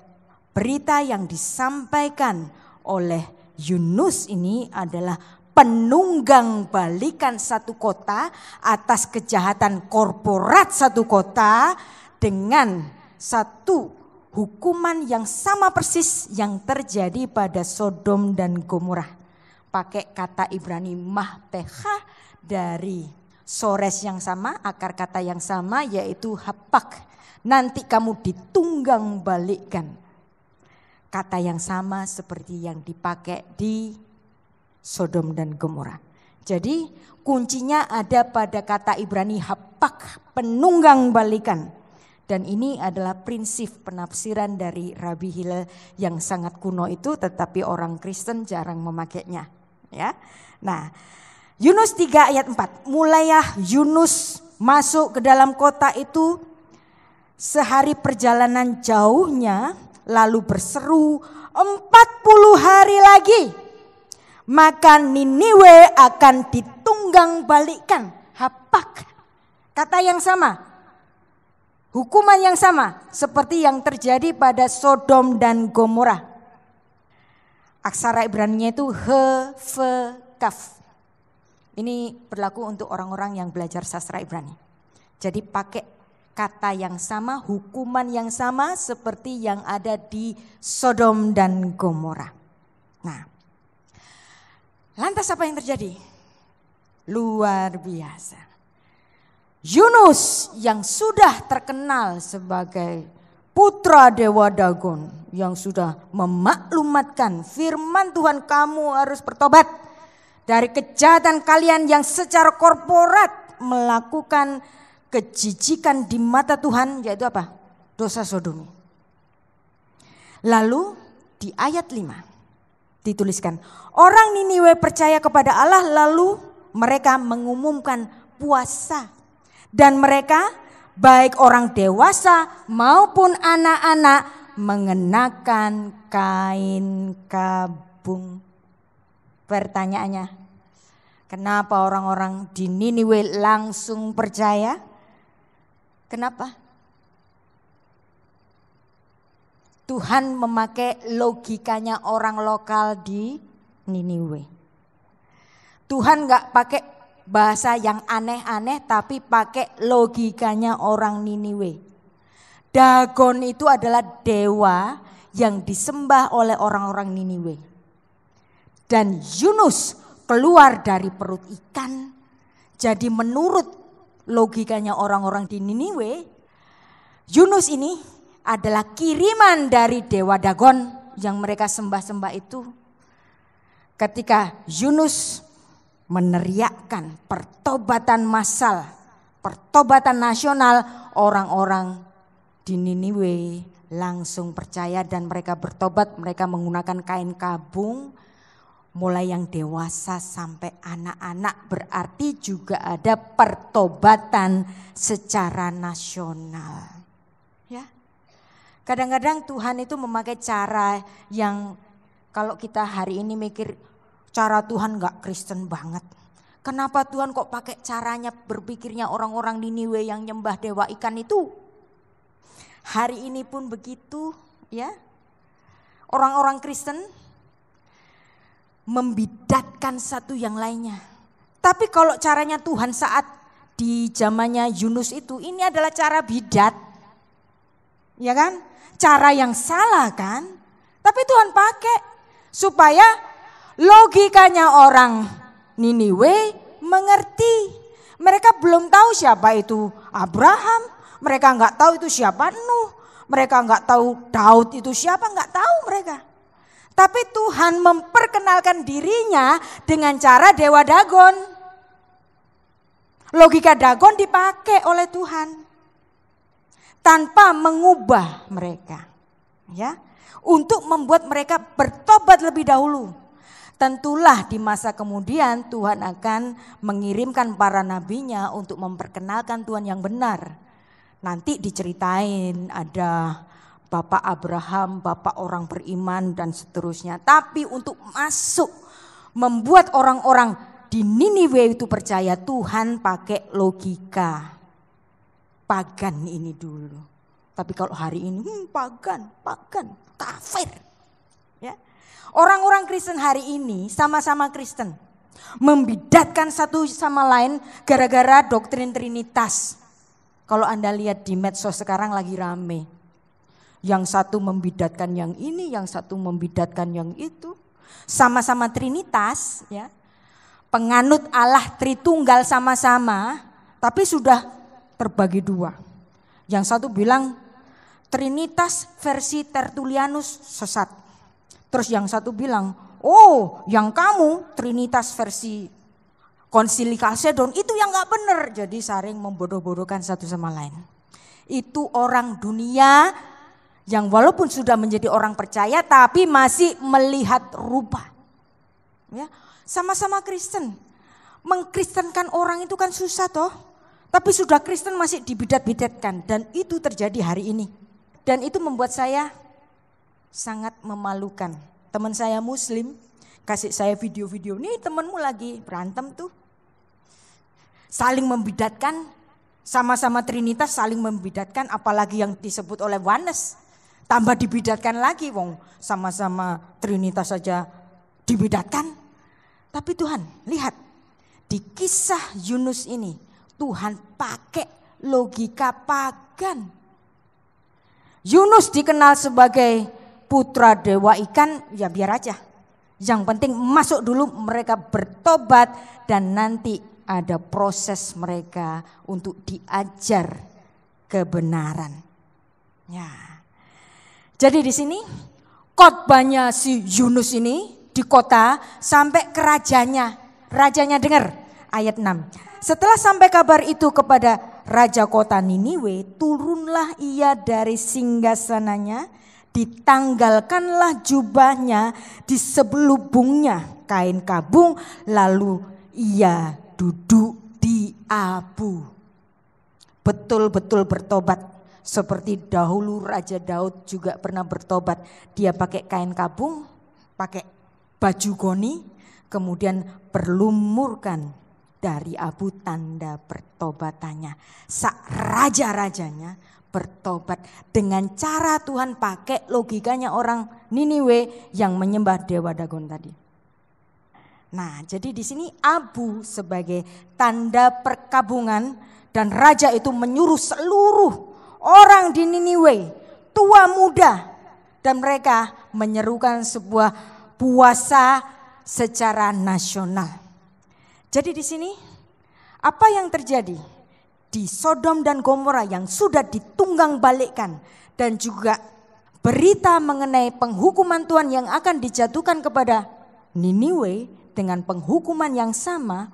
berita yang disampaikan oleh Yunus ini adalah penunggang balikan satu kota atas kejahatan korporat satu kota dengan satu hukuman yang sama persis yang terjadi pada Sodom dan Gomorrah. Pakai kata Ibrani mahpeha dari sores yang sama, akar kata yang sama yaitu hapak nanti kamu ditunggang balikkan. Kata yang sama seperti yang dipakai di Sodom dan Gomora. Jadi kuncinya ada pada kata Ibrani hapak penunggang balikan. Dan ini adalah prinsip penafsiran dari Rabi Hillel yang sangat kuno itu tetapi orang Kristen jarang memakainya. Ya, Nah Yunus 3 ayat 4. Mulailah Yunus masuk ke dalam kota itu Sehari perjalanan jauhnya lalu berseru, "Empat puluh hari lagi, maka Niniwe akan ditunggang balikan. Hapak, kata yang sama. Hukuman yang sama seperti yang terjadi pada Sodom dan Gomora. Aksara Ibrani-nya itu he, fe, kaf. Ini berlaku untuk orang-orang yang belajar sastra Ibrani. Jadi pakai kata yang sama, hukuman yang sama seperti yang ada di Sodom dan Gomora. Nah, lantas apa yang terjadi? Luar biasa. Yunus yang sudah terkenal sebagai putra dewa Dagon yang sudah memaklumatkan firman Tuhan kamu harus bertobat dari kejahatan kalian yang secara korporat melakukan kejijikan di mata Tuhan yaitu apa? Dosa sodomi. Lalu di ayat 5 dituliskan, orang Niniwe percaya kepada Allah lalu mereka mengumumkan puasa dan mereka baik orang dewasa maupun anak-anak mengenakan kain kabung. Pertanyaannya, kenapa orang-orang di Niniwe langsung percaya? Kenapa? Tuhan memakai logikanya orang lokal di Niniwe. Tuhan nggak pakai bahasa yang aneh-aneh tapi pakai logikanya orang Niniwe. Dagon itu adalah dewa yang disembah oleh orang-orang Niniwe. Dan Yunus keluar dari perut ikan. Jadi menurut logikanya orang-orang di Niniwe, Yunus ini adalah kiriman dari Dewa Dagon yang mereka sembah-sembah itu. Ketika Yunus meneriakkan pertobatan massal, pertobatan nasional, orang-orang di Niniwe langsung percaya dan mereka bertobat, mereka menggunakan kain kabung, mulai yang dewasa sampai anak-anak berarti juga ada pertobatan secara nasional. Ya. Kadang-kadang Tuhan itu memakai cara yang kalau kita hari ini mikir cara Tuhan nggak Kristen banget. Kenapa Tuhan kok pakai caranya berpikirnya orang-orang di Niwe yang nyembah dewa ikan itu? Hari ini pun begitu, ya. Orang-orang Kristen membidatkan satu yang lainnya. Tapi kalau caranya Tuhan saat di zamannya Yunus itu, ini adalah cara bidat. Ya kan? Cara yang salah kan? Tapi Tuhan pakai supaya logikanya orang Niniwe mengerti. Mereka belum tahu siapa itu Abraham, mereka enggak tahu itu siapa Nuh, mereka enggak tahu Daud itu siapa, enggak tahu mereka. Tapi Tuhan memperkenalkan dirinya dengan cara dewa Dagon. Logika Dagon dipakai oleh Tuhan tanpa mengubah mereka. Ya. Untuk membuat mereka bertobat lebih dahulu. Tentulah di masa kemudian Tuhan akan mengirimkan para nabinya untuk memperkenalkan Tuhan yang benar. Nanti diceritain ada Bapak Abraham, Bapak orang beriman dan seterusnya. Tapi untuk masuk membuat orang-orang di Niniwe itu percaya Tuhan pakai logika pagan ini dulu. Tapi kalau hari ini hmm, pagan, pagan, kafir. Ya. Orang-orang Kristen hari ini sama-sama Kristen. Membidatkan satu sama lain gara-gara doktrin Trinitas. Kalau Anda lihat di medsos sekarang lagi rame yang satu membidatkan yang ini, yang satu membidatkan yang itu. Sama-sama Trinitas, ya. Penganut Allah Tritunggal sama-sama, tapi sudah terbagi dua. Yang satu bilang Trinitas versi Tertulianus sesat. Terus yang satu bilang, oh yang kamu Trinitas versi konsili Kalsedon itu yang nggak benar. Jadi saring membodoh-bodohkan satu sama lain. Itu orang dunia yang walaupun sudah menjadi orang percaya tapi masih melihat rupa, Ya, sama-sama Kristen. Mengkristenkan orang itu kan susah toh. Tapi sudah Kristen masih dibidat-bidatkan dan itu terjadi hari ini. Dan itu membuat saya sangat memalukan. Teman saya muslim kasih saya video-video, nih temanmu lagi berantem tuh. Saling membidatkan, sama-sama Trinitas saling membidatkan apalagi yang disebut oleh Wanes tambah dibidatkan lagi wong sama-sama Trinitas saja dibidatkan. Tapi Tuhan, lihat di kisah Yunus ini Tuhan pakai logika pagan. Yunus dikenal sebagai putra dewa ikan, ya biar aja. Yang penting masuk dulu mereka bertobat dan nanti ada proses mereka untuk diajar kebenaran. Ya. Jadi di sini khotbahnya si Yunus ini di kota sampai ke rajanya. Rajanya dengar ayat 6. Setelah sampai kabar itu kepada raja kota Niniwe, turunlah ia dari singgasananya, ditanggalkanlah jubahnya di sebelubungnya kain kabung, lalu ia duduk di abu. Betul-betul bertobat seperti dahulu Raja Daud juga pernah bertobat. Dia pakai kain kabung, pakai baju goni, kemudian berlumurkan dari abu tanda pertobatannya. Sak raja-rajanya bertobat dengan cara Tuhan pakai logikanya orang Niniwe yang menyembah dewa Dagon tadi. Nah, jadi di sini abu sebagai tanda perkabungan dan raja itu menyuruh seluruh orang di Niniwe, tua muda, dan mereka menyerukan sebuah puasa secara nasional. Jadi di sini apa yang terjadi di Sodom dan Gomora yang sudah ditunggang balikkan dan juga berita mengenai penghukuman Tuhan yang akan dijatuhkan kepada Niniwe dengan penghukuman yang sama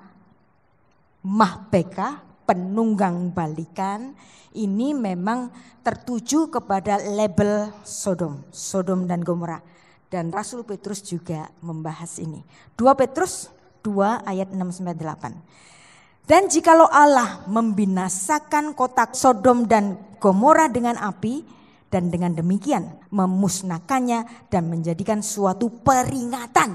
Mahbeka penunggang balikan ini memang tertuju kepada label Sodom, Sodom dan Gomora. Dan Rasul Petrus juga membahas ini. 2 Petrus 2 ayat 6 sampai 8. Dan jikalau Allah membinasakan kotak Sodom dan Gomora dengan api dan dengan demikian memusnahkannya dan menjadikan suatu peringatan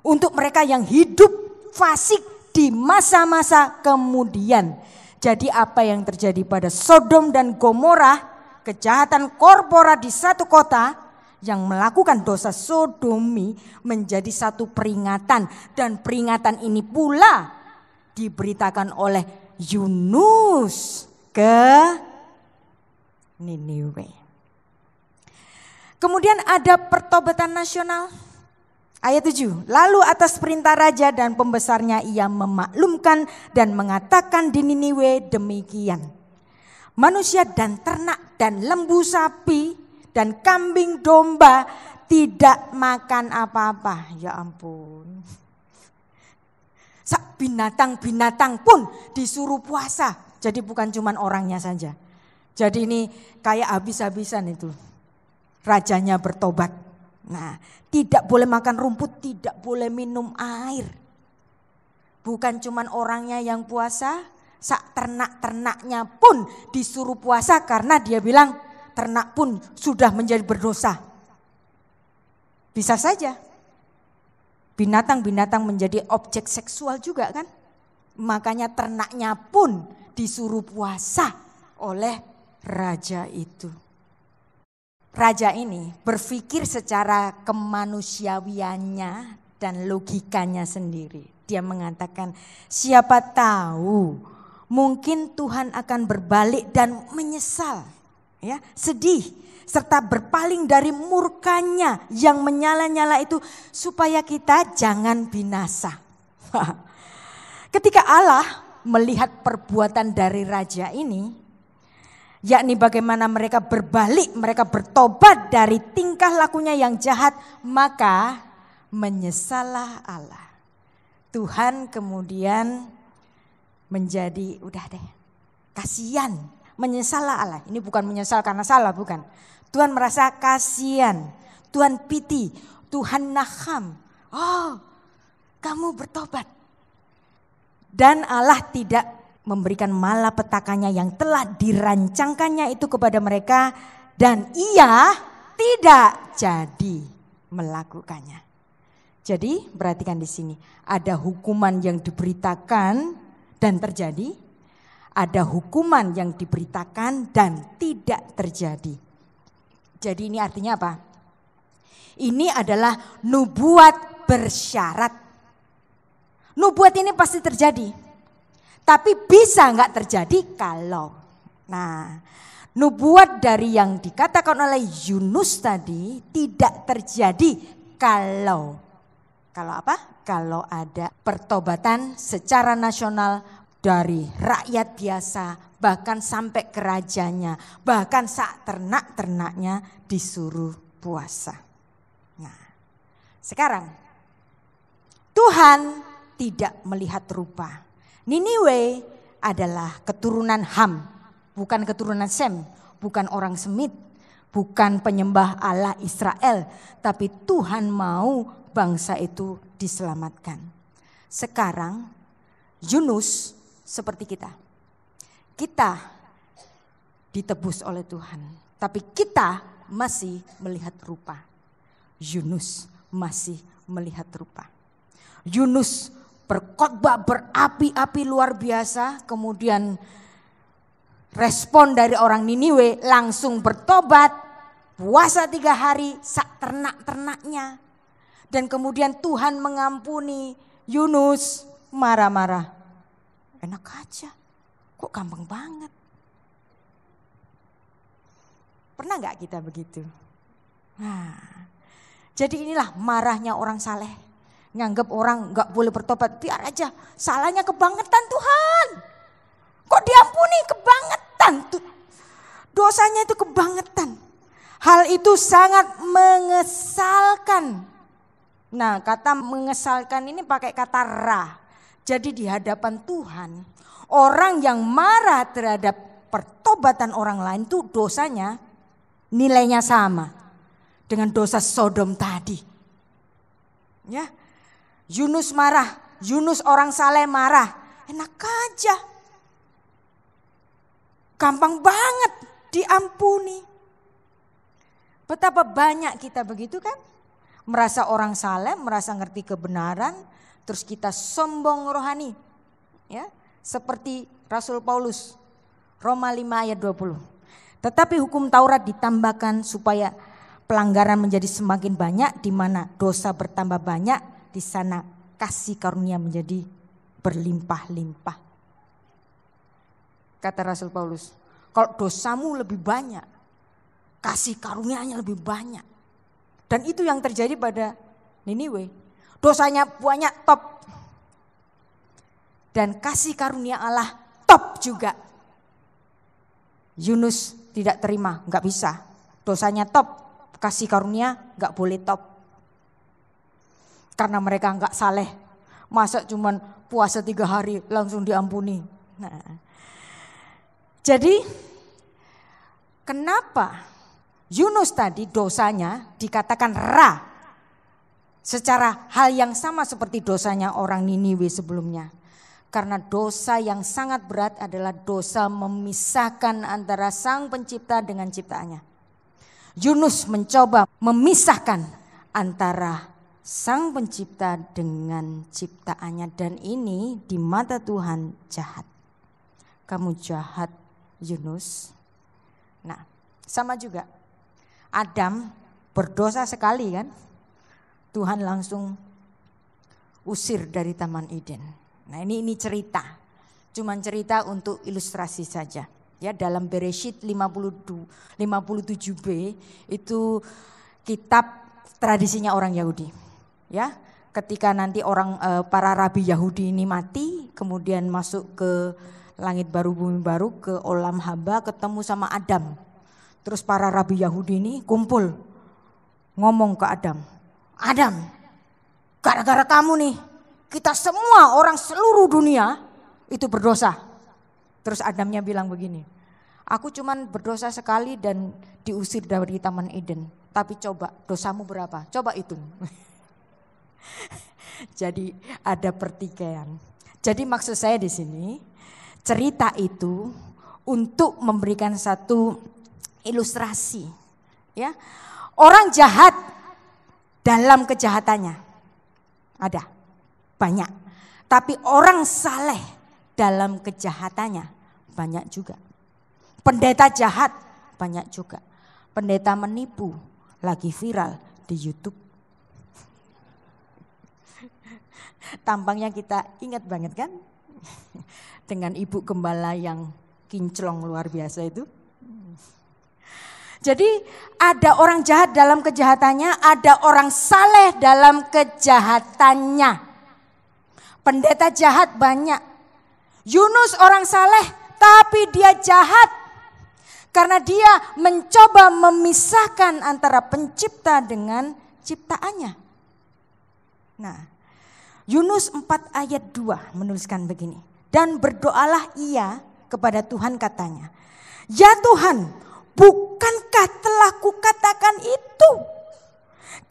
untuk mereka yang hidup fasik di masa-masa kemudian. Jadi apa yang terjadi pada Sodom dan Gomora, kejahatan korporat di satu kota yang melakukan dosa sodomi menjadi satu peringatan dan peringatan ini pula diberitakan oleh Yunus ke Niniwe. Kemudian ada pertobatan nasional Ayat 7, lalu atas perintah raja dan pembesarnya ia memaklumkan dan mengatakan di Niniwe demikian. Manusia dan ternak dan lembu sapi dan kambing domba tidak makan apa-apa. Ya ampun. binatang-binatang pun disuruh puasa. Jadi bukan cuma orangnya saja. Jadi ini kayak habis-habisan itu. Rajanya bertobat. Nah, tidak boleh makan rumput, tidak boleh minum air. Bukan cuman orangnya yang puasa, sak ternak-ternaknya pun disuruh puasa karena dia bilang ternak pun sudah menjadi berdosa. Bisa saja. Binatang-binatang menjadi objek seksual juga kan? Makanya ternaknya pun disuruh puasa oleh raja itu raja ini berpikir secara kemanusiawiannya dan logikanya sendiri. Dia mengatakan, siapa tahu mungkin Tuhan akan berbalik dan menyesal, ya sedih serta berpaling dari murkanya yang menyala-nyala itu supaya kita jangan binasa. Ketika Allah melihat perbuatan dari raja ini, yakni bagaimana mereka berbalik, mereka bertobat dari tingkah lakunya yang jahat, maka menyesalah Allah. Tuhan kemudian menjadi udah deh, kasihan, menyesalah Allah. Ini bukan menyesal karena salah, bukan. Tuhan merasa kasihan, Tuhan piti, Tuhan naham. Oh, kamu bertobat. Dan Allah tidak memberikan malapetakannya yang telah dirancangkannya itu kepada mereka dan ia tidak jadi melakukannya. Jadi perhatikan di sini ada hukuman yang diberitakan dan terjadi, ada hukuman yang diberitakan dan tidak terjadi. Jadi ini artinya apa? Ini adalah nubuat bersyarat. Nubuat ini pasti terjadi tapi bisa nggak terjadi kalau. Nah, nubuat dari yang dikatakan oleh Yunus tadi tidak terjadi kalau. Kalau apa? Kalau ada pertobatan secara nasional dari rakyat biasa bahkan sampai kerajanya, bahkan saat ternak-ternaknya disuruh puasa. Nah, sekarang Tuhan tidak melihat rupa. Niniwe adalah keturunan Ham, bukan keturunan Sem, bukan orang Semit, bukan penyembah Allah Israel, tapi Tuhan mau bangsa itu diselamatkan. Sekarang Yunus seperti kita. Kita ditebus oleh Tuhan, tapi kita masih melihat rupa. Yunus masih melihat rupa. Yunus berkhotbah berapi-api luar biasa, kemudian respon dari orang Niniwe langsung bertobat, puasa tiga hari, sak ternak-ternaknya. Dan kemudian Tuhan mengampuni Yunus marah-marah. Enak aja, kok gampang banget. Pernah nggak kita begitu? Nah, jadi inilah marahnya orang saleh nyanggap orang nggak boleh bertobat, biar aja salahnya kebangetan Tuhan. Kok diampuni kebangetan? Dosanya itu kebangetan. Hal itu sangat mengesalkan. Nah, kata mengesalkan ini pakai kata ra. Jadi di hadapan Tuhan, orang yang marah terhadap pertobatan orang lain itu dosanya nilainya sama dengan dosa Sodom tadi. Ya, Yunus marah, Yunus orang saleh marah. Enak aja. Gampang banget diampuni. Betapa banyak kita begitu kan? Merasa orang saleh, merasa ngerti kebenaran, terus kita sombong rohani. Ya, seperti Rasul Paulus Roma 5 ayat 20. Tetapi hukum Taurat ditambahkan supaya pelanggaran menjadi semakin banyak di mana dosa bertambah banyak di sana kasih karunia menjadi berlimpah-limpah. Kata Rasul Paulus, kalau dosamu lebih banyak, kasih karunianya lebih banyak. Dan itu yang terjadi pada Niniwe. Dosanya banyak top. Dan kasih karunia Allah top juga. Yunus tidak terima, nggak bisa. Dosanya top, kasih karunia nggak boleh top karena mereka enggak saleh. Masa cuman puasa tiga hari langsung diampuni. Nah. Jadi kenapa Yunus tadi dosanya dikatakan ra secara hal yang sama seperti dosanya orang Niniwe sebelumnya. Karena dosa yang sangat berat adalah dosa memisahkan antara sang pencipta dengan ciptaannya. Yunus mencoba memisahkan antara Sang Pencipta dengan ciptaannya dan ini di mata Tuhan jahat. Kamu jahat Yunus. Nah, sama juga. Adam berdosa sekali kan? Tuhan langsung usir dari Taman Eden. Nah, ini ini cerita. Cuman cerita untuk ilustrasi saja. Ya, dalam Bereshit 52 57b itu kitab tradisinya orang Yahudi ya ketika nanti orang e, para rabi Yahudi ini mati kemudian masuk ke langit baru bumi baru ke olam haba ketemu sama Adam terus para rabi Yahudi ini kumpul ngomong ke Adam Adam gara-gara kamu nih kita semua orang seluruh dunia itu berdosa terus Adamnya bilang begini aku cuman berdosa sekali dan diusir dari taman Eden tapi coba dosamu berapa coba itu Jadi ada pertikaian. Jadi maksud saya di sini cerita itu untuk memberikan satu ilustrasi ya. Orang jahat dalam kejahatannya ada banyak. Tapi orang saleh dalam kejahatannya banyak juga. Pendeta jahat banyak juga. Pendeta menipu lagi viral di YouTube. Tampangnya kita ingat banget kan? Dengan ibu gembala yang kinclong luar biasa itu. Jadi ada orang jahat dalam kejahatannya, ada orang saleh dalam kejahatannya. Pendeta jahat banyak. Yunus orang saleh tapi dia jahat. Karena dia mencoba memisahkan antara pencipta dengan ciptaannya. Nah, Yunus 4 ayat 2 menuliskan begini. Dan berdoalah ia kepada Tuhan katanya. Ya Tuhan, bukankah telah kukatakan itu?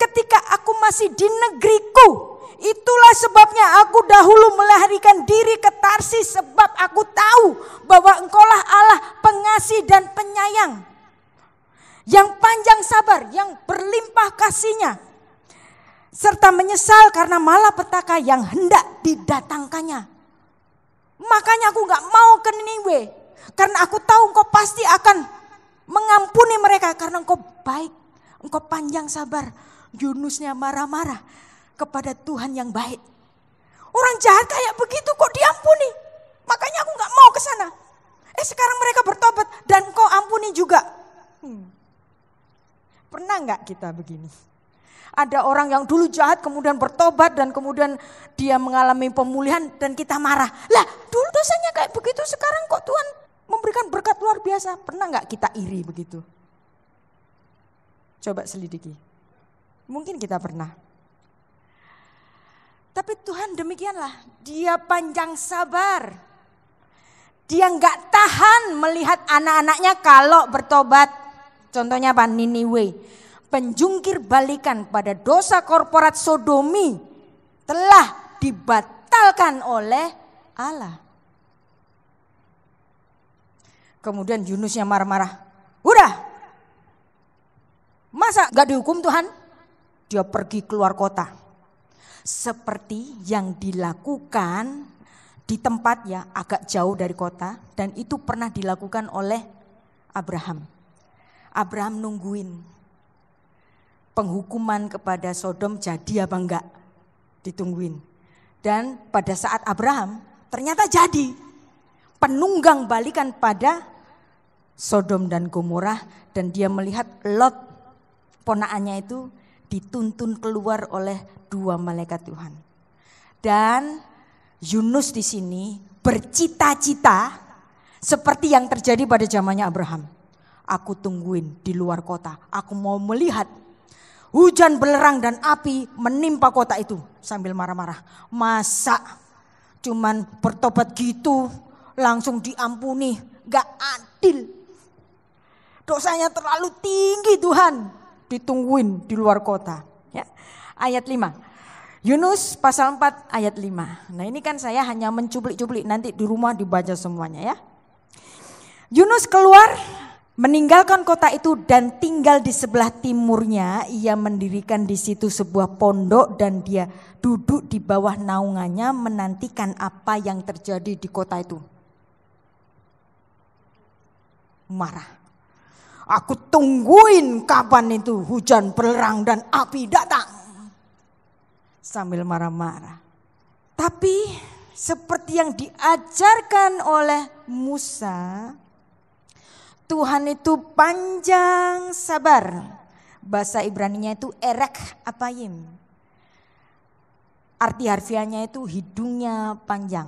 Ketika aku masih di negeriku, itulah sebabnya aku dahulu melahirkan diri ke Tarsis sebab aku tahu bahwa engkaulah Allah pengasih dan penyayang yang panjang sabar, yang berlimpah kasihnya serta menyesal karena malapetaka yang hendak didatangkannya. Makanya aku nggak mau ke Niniwe karena aku tahu engkau pasti akan mengampuni mereka karena engkau baik, engkau panjang sabar. Yunusnya marah-marah kepada Tuhan yang baik. Orang jahat kayak begitu kok diampuni. Makanya aku gak mau ke sana. Eh sekarang mereka bertobat dan engkau ampuni juga. Hmm. Pernah gak kita begini? Ada orang yang dulu jahat kemudian bertobat dan kemudian dia mengalami pemulihan dan kita marah. Lah dulu dosanya kayak begitu sekarang kok Tuhan memberikan berkat luar biasa. Pernah nggak kita iri begitu? Coba selidiki. Mungkin kita pernah. Tapi Tuhan demikianlah, dia panjang sabar. Dia nggak tahan melihat anak-anaknya kalau bertobat. Contohnya apa? Niniwe penjungkir balikan pada dosa korporat sodomi telah dibatalkan oleh Allah. Kemudian Yunusnya marah-marah. Udah. Masa gak dihukum Tuhan? Dia pergi keluar kota. Seperti yang dilakukan di tempat ya agak jauh dari kota dan itu pernah dilakukan oleh Abraham. Abraham nungguin penghukuman kepada Sodom jadi apa enggak? Ditungguin. Dan pada saat Abraham ternyata jadi. Penunggang balikan pada Sodom dan Gomorrah dan dia melihat Lot ponaannya itu dituntun keluar oleh dua malaikat Tuhan. Dan Yunus di sini bercita-cita seperti yang terjadi pada zamannya Abraham. Aku tungguin di luar kota. Aku mau melihat Hujan belerang dan api menimpa kota itu sambil marah-marah. Masa cuman bertobat gitu langsung diampuni. Gak adil. Dosanya terlalu tinggi Tuhan. Ditungguin di luar kota. Ya. Ayat 5. Yunus pasal 4 ayat 5. Nah ini kan saya hanya mencuplik-cuplik nanti di rumah dibaca semuanya ya. Yunus keluar Meninggalkan kota itu dan tinggal di sebelah timurnya, ia mendirikan di situ sebuah pondok dan dia duduk di bawah naungannya menantikan apa yang terjadi di kota itu. Marah. Aku tungguin kapan itu hujan belerang dan api datang. Sambil marah-marah. Tapi seperti yang diajarkan oleh Musa, Tuhan itu panjang sabar. Bahasa Ibrani-nya itu erek apayim. Arti harfiahnya itu hidungnya panjang.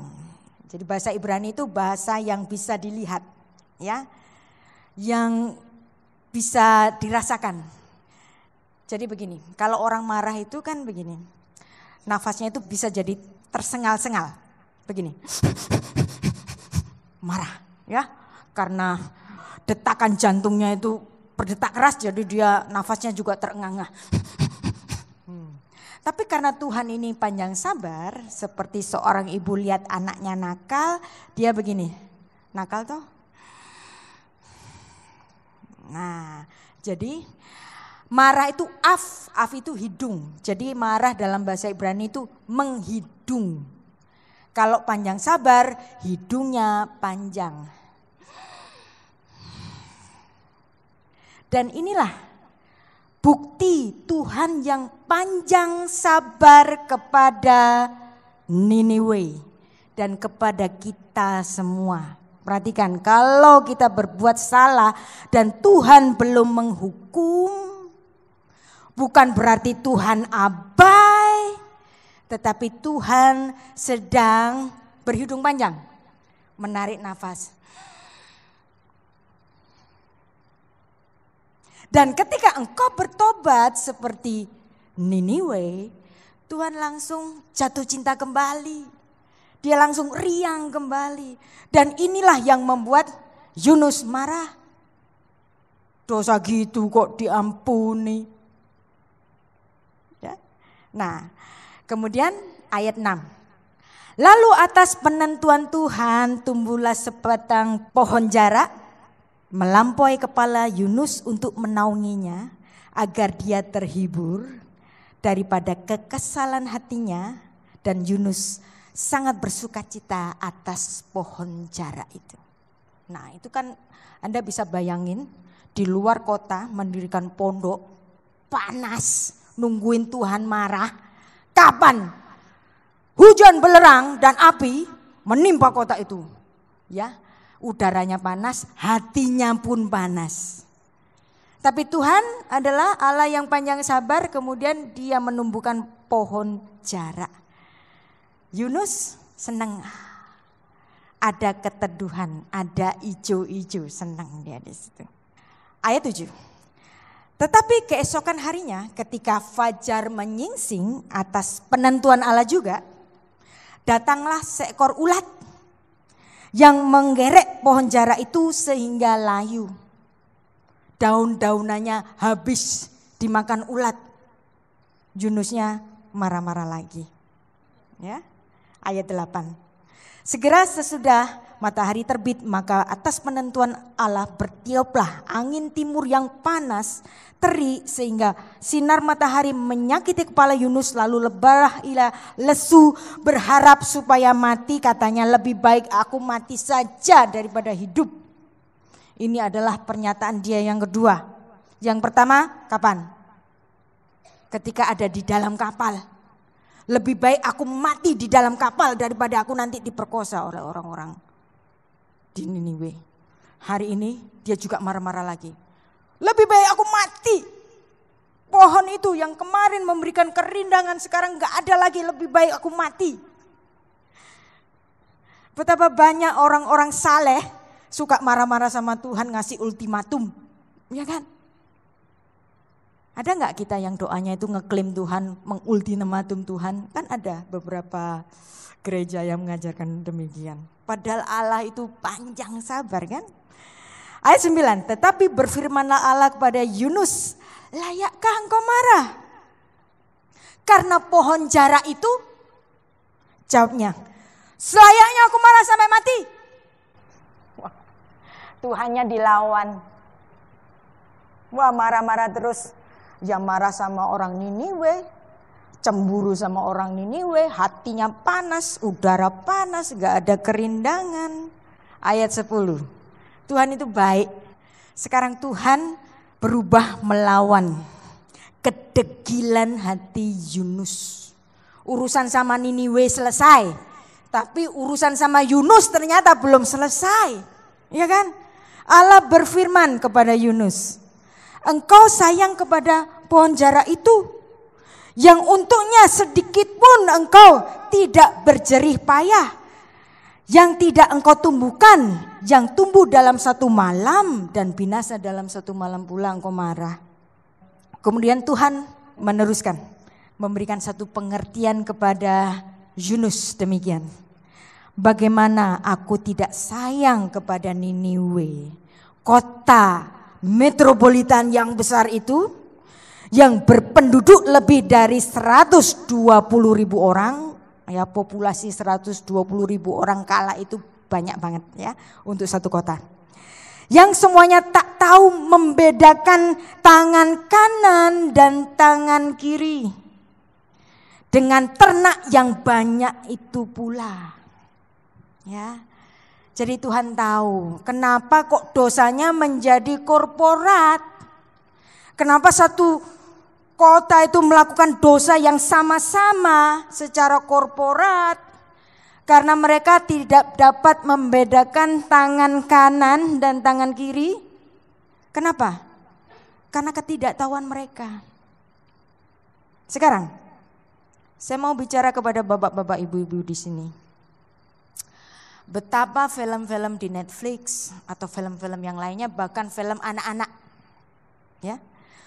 Jadi bahasa Ibrani itu bahasa yang bisa dilihat, ya. Yang bisa dirasakan. Jadi begini, kalau orang marah itu kan begini. Nafasnya itu bisa jadi tersengal-sengal. Begini. Marah, ya. Karena detakan jantungnya itu berdetak keras jadi dia nafasnya juga terengah-engah. Hmm. Tapi karena Tuhan ini panjang sabar, seperti seorang ibu lihat anaknya nakal, dia begini, nakal toh? Nah, jadi marah itu af, af itu hidung. Jadi marah dalam bahasa Ibrani itu menghidung. Kalau panjang sabar, hidungnya panjang. Dan inilah bukti Tuhan yang panjang sabar kepada Niniwe dan kepada kita semua. Perhatikan, kalau kita berbuat salah dan Tuhan belum menghukum, bukan berarti Tuhan abai, tetapi Tuhan sedang berhidung panjang, menarik nafas. Dan ketika engkau bertobat seperti Niniwe, Tuhan langsung jatuh cinta kembali. Dia langsung riang kembali. Dan inilah yang membuat Yunus marah. Dosa gitu kok diampuni. Ya. Nah, kemudian ayat 6. Lalu atas penentuan Tuhan tumbuhlah sebatang pohon jarak melampaui kepala Yunus untuk menaunginya agar dia terhibur daripada kekesalan hatinya dan Yunus sangat bersuka cita atas pohon jarak itu. Nah itu kan Anda bisa bayangin di luar kota mendirikan pondok panas nungguin Tuhan marah kapan hujan belerang dan api menimpa kota itu ya udaranya panas, hatinya pun panas. Tapi Tuhan adalah Allah yang panjang sabar, kemudian dia menumbuhkan pohon jarak. Yunus senang. Ada keteduhan, ada ijo-ijo, senang dia di situ. Ayat 7. Tetapi keesokan harinya ketika fajar menyingsing atas penentuan Allah juga, datanglah seekor ulat yang menggerek pohon jarak itu sehingga layu. Daun-daunannya habis dimakan ulat. Yunusnya marah-marah lagi. Ya. Ayat 8. Segera sesudah matahari terbit, maka atas penentuan Allah bertiuplah angin timur yang panas, teri sehingga sinar matahari menyakiti kepala Yunus lalu lebarah ila lesu berharap supaya mati katanya lebih baik aku mati saja daripada hidup. Ini adalah pernyataan dia yang kedua. Yang pertama kapan? Ketika ada di dalam kapal. Lebih baik aku mati di dalam kapal daripada aku nanti diperkosa oleh orang-orang di Niniwe. Hari ini dia juga marah-marah lagi. Lebih baik aku mati. Pohon itu yang kemarin memberikan kerindangan sekarang gak ada lagi. Lebih baik aku mati. Betapa banyak orang-orang saleh suka marah-marah sama Tuhan ngasih ultimatum. Ya kan? Ada nggak kita yang doanya itu ngeklaim Tuhan, mengultimatum Tuhan? Kan ada beberapa gereja yang mengajarkan demikian. Padahal Allah itu panjang sabar kan? Ayat 9, tetapi berfirmanlah Allah kepada Yunus, layakkah engkau marah? Karena pohon jarak itu, jawabnya, selayaknya aku marah sampai mati. Wah, Tuhannya dilawan. Wah marah-marah terus. Ya marah sama orang Niniwe, cemburu sama orang Niniwe, hatinya panas, udara panas, gak ada kerindangan. Ayat 10, Tuhan itu baik. Sekarang Tuhan berubah melawan kedegilan hati Yunus. Urusan sama Niniwe selesai, tapi urusan sama Yunus ternyata belum selesai. Ya kan? Allah berfirman kepada Yunus, "Engkau sayang kepada pohon jarak itu, yang untuknya sedikit pun engkau tidak berjerih payah, yang tidak engkau tumbuhkan, yang tumbuh dalam satu malam dan binasa dalam satu malam pula engkau marah. Kemudian Tuhan meneruskan memberikan satu pengertian kepada Yunus demikian. Bagaimana aku tidak sayang kepada Niniwe, kota metropolitan yang besar itu yang berpenduduk lebih dari 120 ribu orang, ya populasi 120 ribu orang kala itu banyak banget ya untuk satu kota. Yang semuanya tak tahu membedakan tangan kanan dan tangan kiri. Dengan ternak yang banyak itu pula. Ya. Jadi Tuhan tahu kenapa kok dosanya menjadi korporat. Kenapa satu kota itu melakukan dosa yang sama-sama secara korporat karena mereka tidak dapat membedakan tangan kanan dan tangan kiri. Kenapa? Karena ketidaktahuan mereka. Sekarang saya mau bicara kepada bapak-bapak ibu-ibu di sini. Betapa film-film di Netflix atau film-film yang lainnya bahkan film anak-anak ya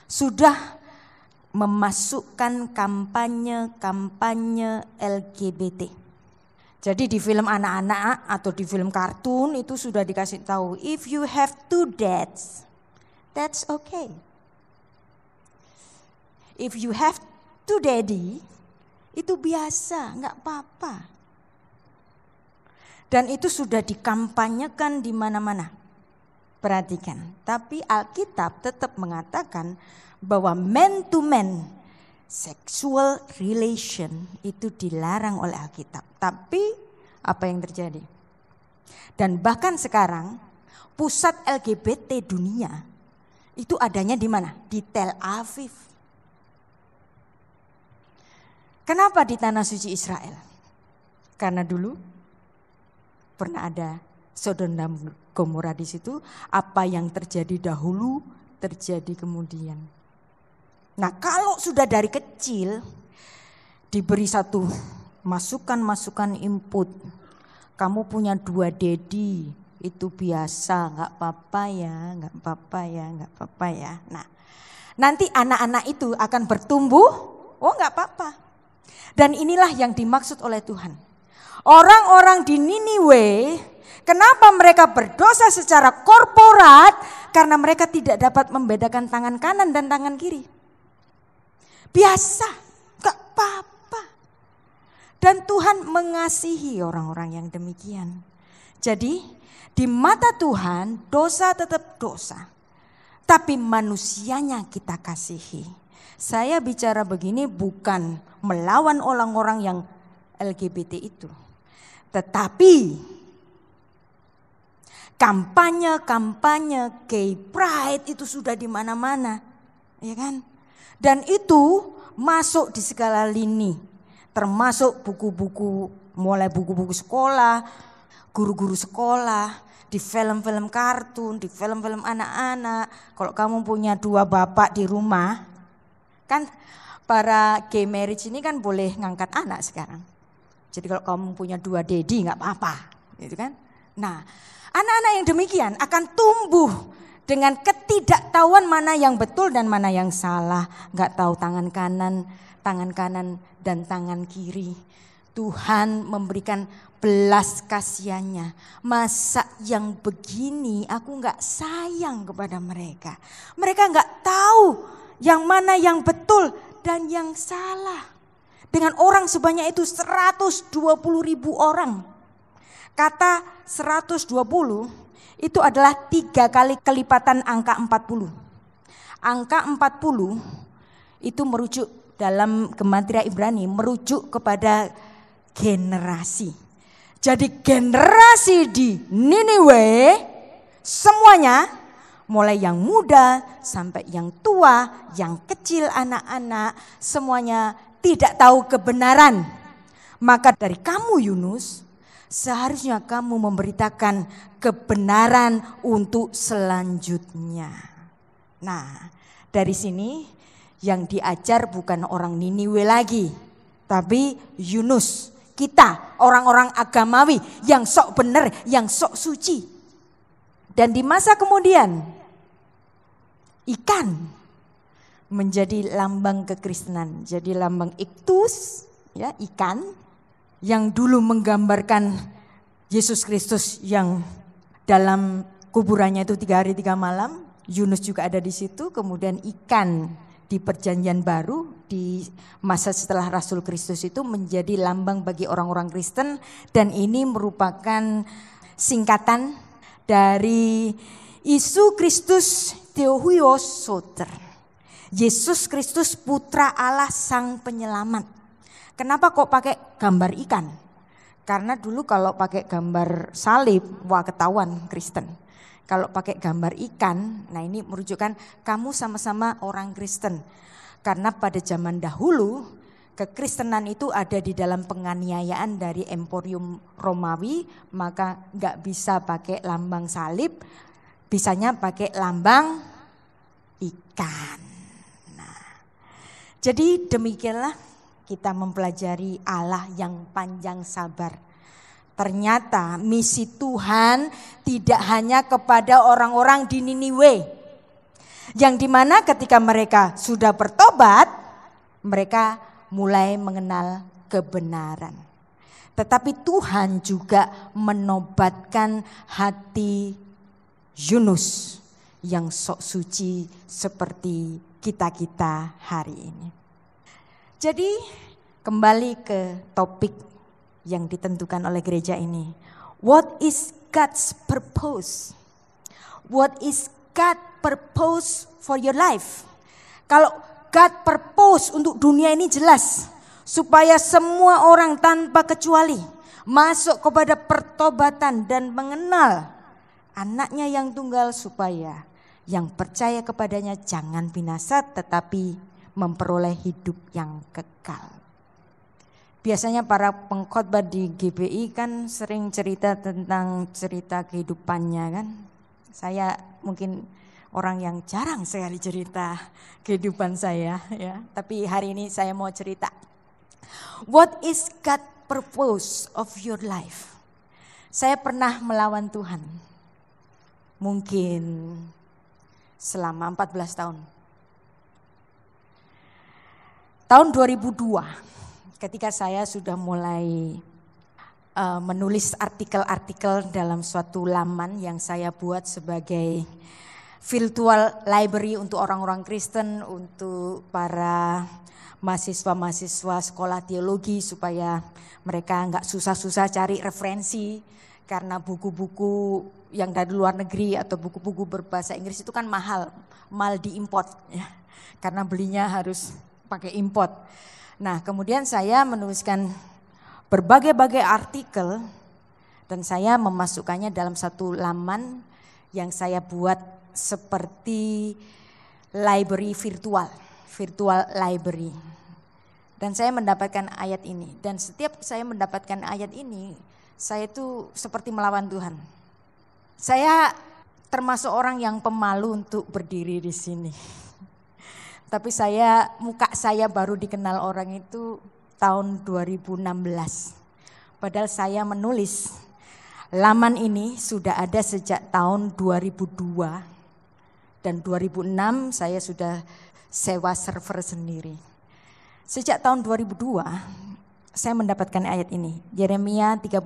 sudah memasukkan kampanye-kampanye LGBT. Jadi di film anak-anak atau di film kartun itu sudah dikasih tahu if you have two dads, that's okay. If you have two daddy, itu biasa, nggak apa-apa. Dan itu sudah dikampanyekan di mana-mana. Perhatikan, tapi Alkitab tetap mengatakan bahwa man to man sexual relation itu dilarang oleh Alkitab. Tapi apa yang terjadi? Dan bahkan sekarang pusat LGBT dunia itu adanya di mana? Di Tel Aviv. Kenapa di tanah suci Israel? Karena dulu pernah ada Sodom dan Gomora di situ, apa yang terjadi dahulu terjadi kemudian. Nah kalau sudah dari kecil diberi satu masukan-masukan input, kamu punya dua dedi, itu biasa, nggak apa-apa ya, nggak apa-apa ya, nggak apa-apa ya. Nah, nanti anak-anak itu akan bertumbuh, oh nggak apa-apa. Dan inilah yang dimaksud oleh Tuhan. Orang-orang di Niniwe, kenapa mereka berdosa secara korporat? Karena mereka tidak dapat membedakan tangan kanan dan tangan kiri. Biasa, gak apa-apa. Dan Tuhan mengasihi orang-orang yang demikian. Jadi di mata Tuhan dosa tetap dosa. Tapi manusianya kita kasihi. Saya bicara begini bukan melawan orang-orang yang LGBT itu. Tetapi kampanye-kampanye gay pride itu sudah di mana-mana, ya kan? Dan itu masuk di segala lini, termasuk buku-buku mulai buku-buku sekolah, guru-guru sekolah, di film-film kartun, di film-film anak-anak. Kalau kamu punya dua bapak di rumah, kan para gay marriage ini kan boleh ngangkat anak sekarang. Jadi kalau kamu punya dua daddy nggak apa-apa, gitu kan? Nah, anak-anak yang demikian akan tumbuh dengan ketidaktahuan mana yang betul dan mana yang salah. Gak tahu tangan kanan, tangan kanan dan tangan kiri. Tuhan memberikan belas kasihannya. Masa yang begini aku nggak sayang kepada mereka. Mereka nggak tahu yang mana yang betul dan yang salah. Dengan orang sebanyak itu 120 ribu orang. Kata 120 itu adalah tiga kali kelipatan angka 40. Angka 40 itu merujuk dalam gematria Ibrani merujuk kepada generasi. Jadi generasi di Niniwe semuanya mulai yang muda sampai yang tua, yang kecil anak-anak semuanya tidak tahu kebenaran. Maka dari kamu Yunus seharusnya kamu memberitakan kebenaran untuk selanjutnya. Nah, dari sini yang diajar bukan orang Niniwe lagi, tapi Yunus. Kita orang-orang agamawi yang sok benar, yang sok suci. Dan di masa kemudian ikan menjadi lambang kekristenan. Jadi lambang iktus ya ikan yang dulu menggambarkan Yesus Kristus yang dalam kuburannya itu tiga hari tiga malam. Yunus juga ada di situ. Kemudian ikan di perjanjian baru di masa setelah Rasul Kristus itu menjadi lambang bagi orang-orang Kristen dan ini merupakan singkatan dari Isu Kristus Theohuios Soter. Yesus Kristus putra Allah sang penyelamat. Kenapa kok pakai gambar ikan? Karena dulu kalau pakai gambar salib, wah ketahuan Kristen. Kalau pakai gambar ikan, nah ini merujukkan kamu sama-sama orang Kristen. Karena pada zaman dahulu kekristenan itu ada di dalam penganiayaan dari Emporium Romawi, maka nggak bisa pakai lambang salib, bisanya pakai lambang ikan. Nah, jadi demikianlah kita mempelajari Allah yang panjang sabar. Ternyata misi Tuhan tidak hanya kepada orang-orang di Niniwe. Yang dimana ketika mereka sudah bertobat, mereka mulai mengenal kebenaran. Tetapi Tuhan juga menobatkan hati Yunus yang sok suci seperti kita-kita hari ini. Jadi kembali ke topik yang ditentukan oleh gereja ini. What is God's purpose? What is God purpose for your life? Kalau God purpose untuk dunia ini jelas supaya semua orang tanpa kecuali masuk kepada pertobatan dan mengenal anaknya yang tunggal supaya yang percaya kepadanya jangan binasa tetapi memperoleh hidup yang kekal. Biasanya para pengkhotbah di GBI kan sering cerita tentang cerita kehidupannya kan. Saya mungkin orang yang jarang sekali cerita kehidupan saya ya, tapi hari ini saya mau cerita. What is God purpose of your life? Saya pernah melawan Tuhan. Mungkin selama 14 tahun tahun 2002 ketika saya sudah mulai uh, menulis artikel-artikel dalam suatu laman yang saya buat sebagai virtual library untuk orang-orang Kristen, untuk para mahasiswa-mahasiswa sekolah teologi supaya mereka nggak susah-susah cari referensi karena buku-buku yang dari luar negeri atau buku-buku berbahasa Inggris itu kan mahal, mal diimport ya. Karena belinya harus pakai import. Nah, kemudian saya menuliskan berbagai-bagai artikel dan saya memasukkannya dalam satu laman yang saya buat seperti library virtual, virtual library. Dan saya mendapatkan ayat ini dan setiap saya mendapatkan ayat ini, saya itu seperti melawan Tuhan. Saya termasuk orang yang pemalu untuk berdiri di sini. Tapi saya muka saya baru dikenal orang itu tahun 2016. Padahal saya menulis laman ini sudah ada sejak tahun 2002 dan 2006 saya sudah sewa server sendiri. Sejak tahun 2002 saya mendapatkan ayat ini, Yeremia 31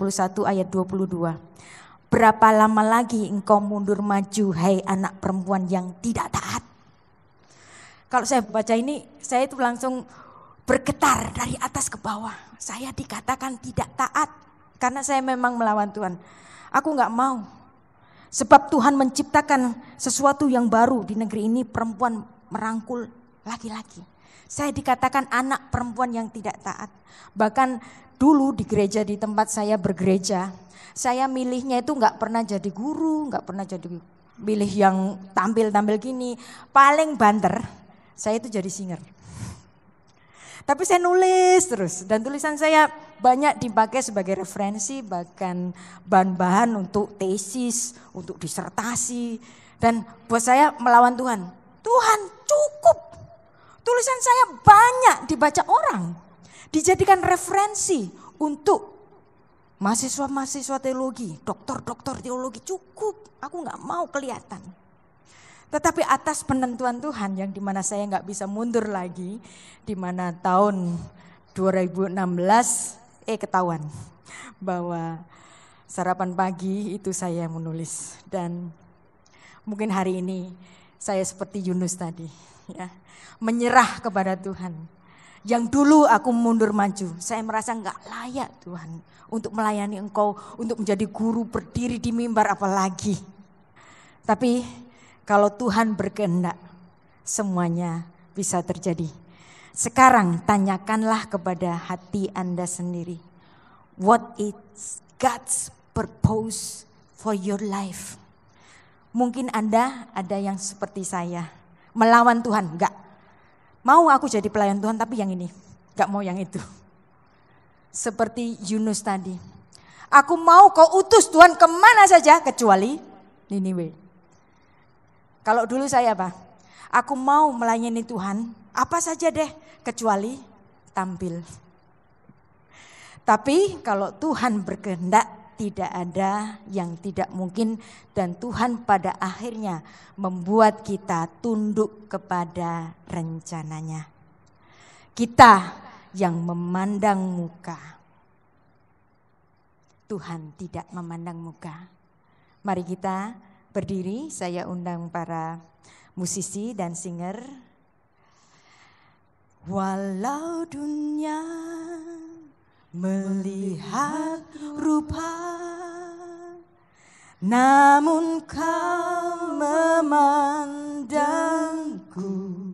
ayat 22. Berapa lama lagi engkau mundur maju hai anak perempuan yang tidak taat? kalau saya baca ini saya itu langsung bergetar dari atas ke bawah. Saya dikatakan tidak taat karena saya memang melawan Tuhan. Aku nggak mau. Sebab Tuhan menciptakan sesuatu yang baru di negeri ini perempuan merangkul laki-laki. Saya dikatakan anak perempuan yang tidak taat. Bahkan dulu di gereja di tempat saya bergereja, saya milihnya itu nggak pernah jadi guru, nggak pernah jadi milih yang tampil-tampil gini. Paling banter, saya itu jadi singer. Tapi saya nulis terus dan tulisan saya banyak dipakai sebagai referensi bahkan bahan-bahan untuk tesis, untuk disertasi dan buat saya melawan Tuhan. Tuhan cukup. Tulisan saya banyak dibaca orang. Dijadikan referensi untuk mahasiswa-mahasiswa teologi, dokter-dokter teologi cukup. Aku nggak mau kelihatan. Tetapi atas penentuan Tuhan yang dimana saya nggak bisa mundur lagi, dimana tahun 2016, eh ketahuan bahwa sarapan pagi itu saya yang menulis. Dan mungkin hari ini saya seperti Yunus tadi, ya menyerah kepada Tuhan. Yang dulu aku mundur maju, saya merasa nggak layak Tuhan untuk melayani Engkau, untuk menjadi guru berdiri di mimbar apalagi. Tapi kalau Tuhan berkehendak, semuanya bisa terjadi. Sekarang tanyakanlah kepada hati Anda sendiri. What is God's purpose for your life? Mungkin Anda ada yang seperti saya. Melawan Tuhan, enggak. Mau aku jadi pelayan Tuhan tapi yang ini. Enggak mau yang itu. Seperti Yunus tadi. Aku mau kau utus Tuhan kemana saja kecuali Niniwe. Kalau dulu saya apa? Aku mau melayani Tuhan, apa saja deh kecuali tampil. Tapi kalau Tuhan berkehendak tidak ada yang tidak mungkin dan Tuhan pada akhirnya membuat kita tunduk kepada rencananya. Kita yang memandang muka. Tuhan tidak memandang muka. Mari kita berdiri, saya undang para musisi dan singer. Walau dunia melihat rupa, namun kau memandangku.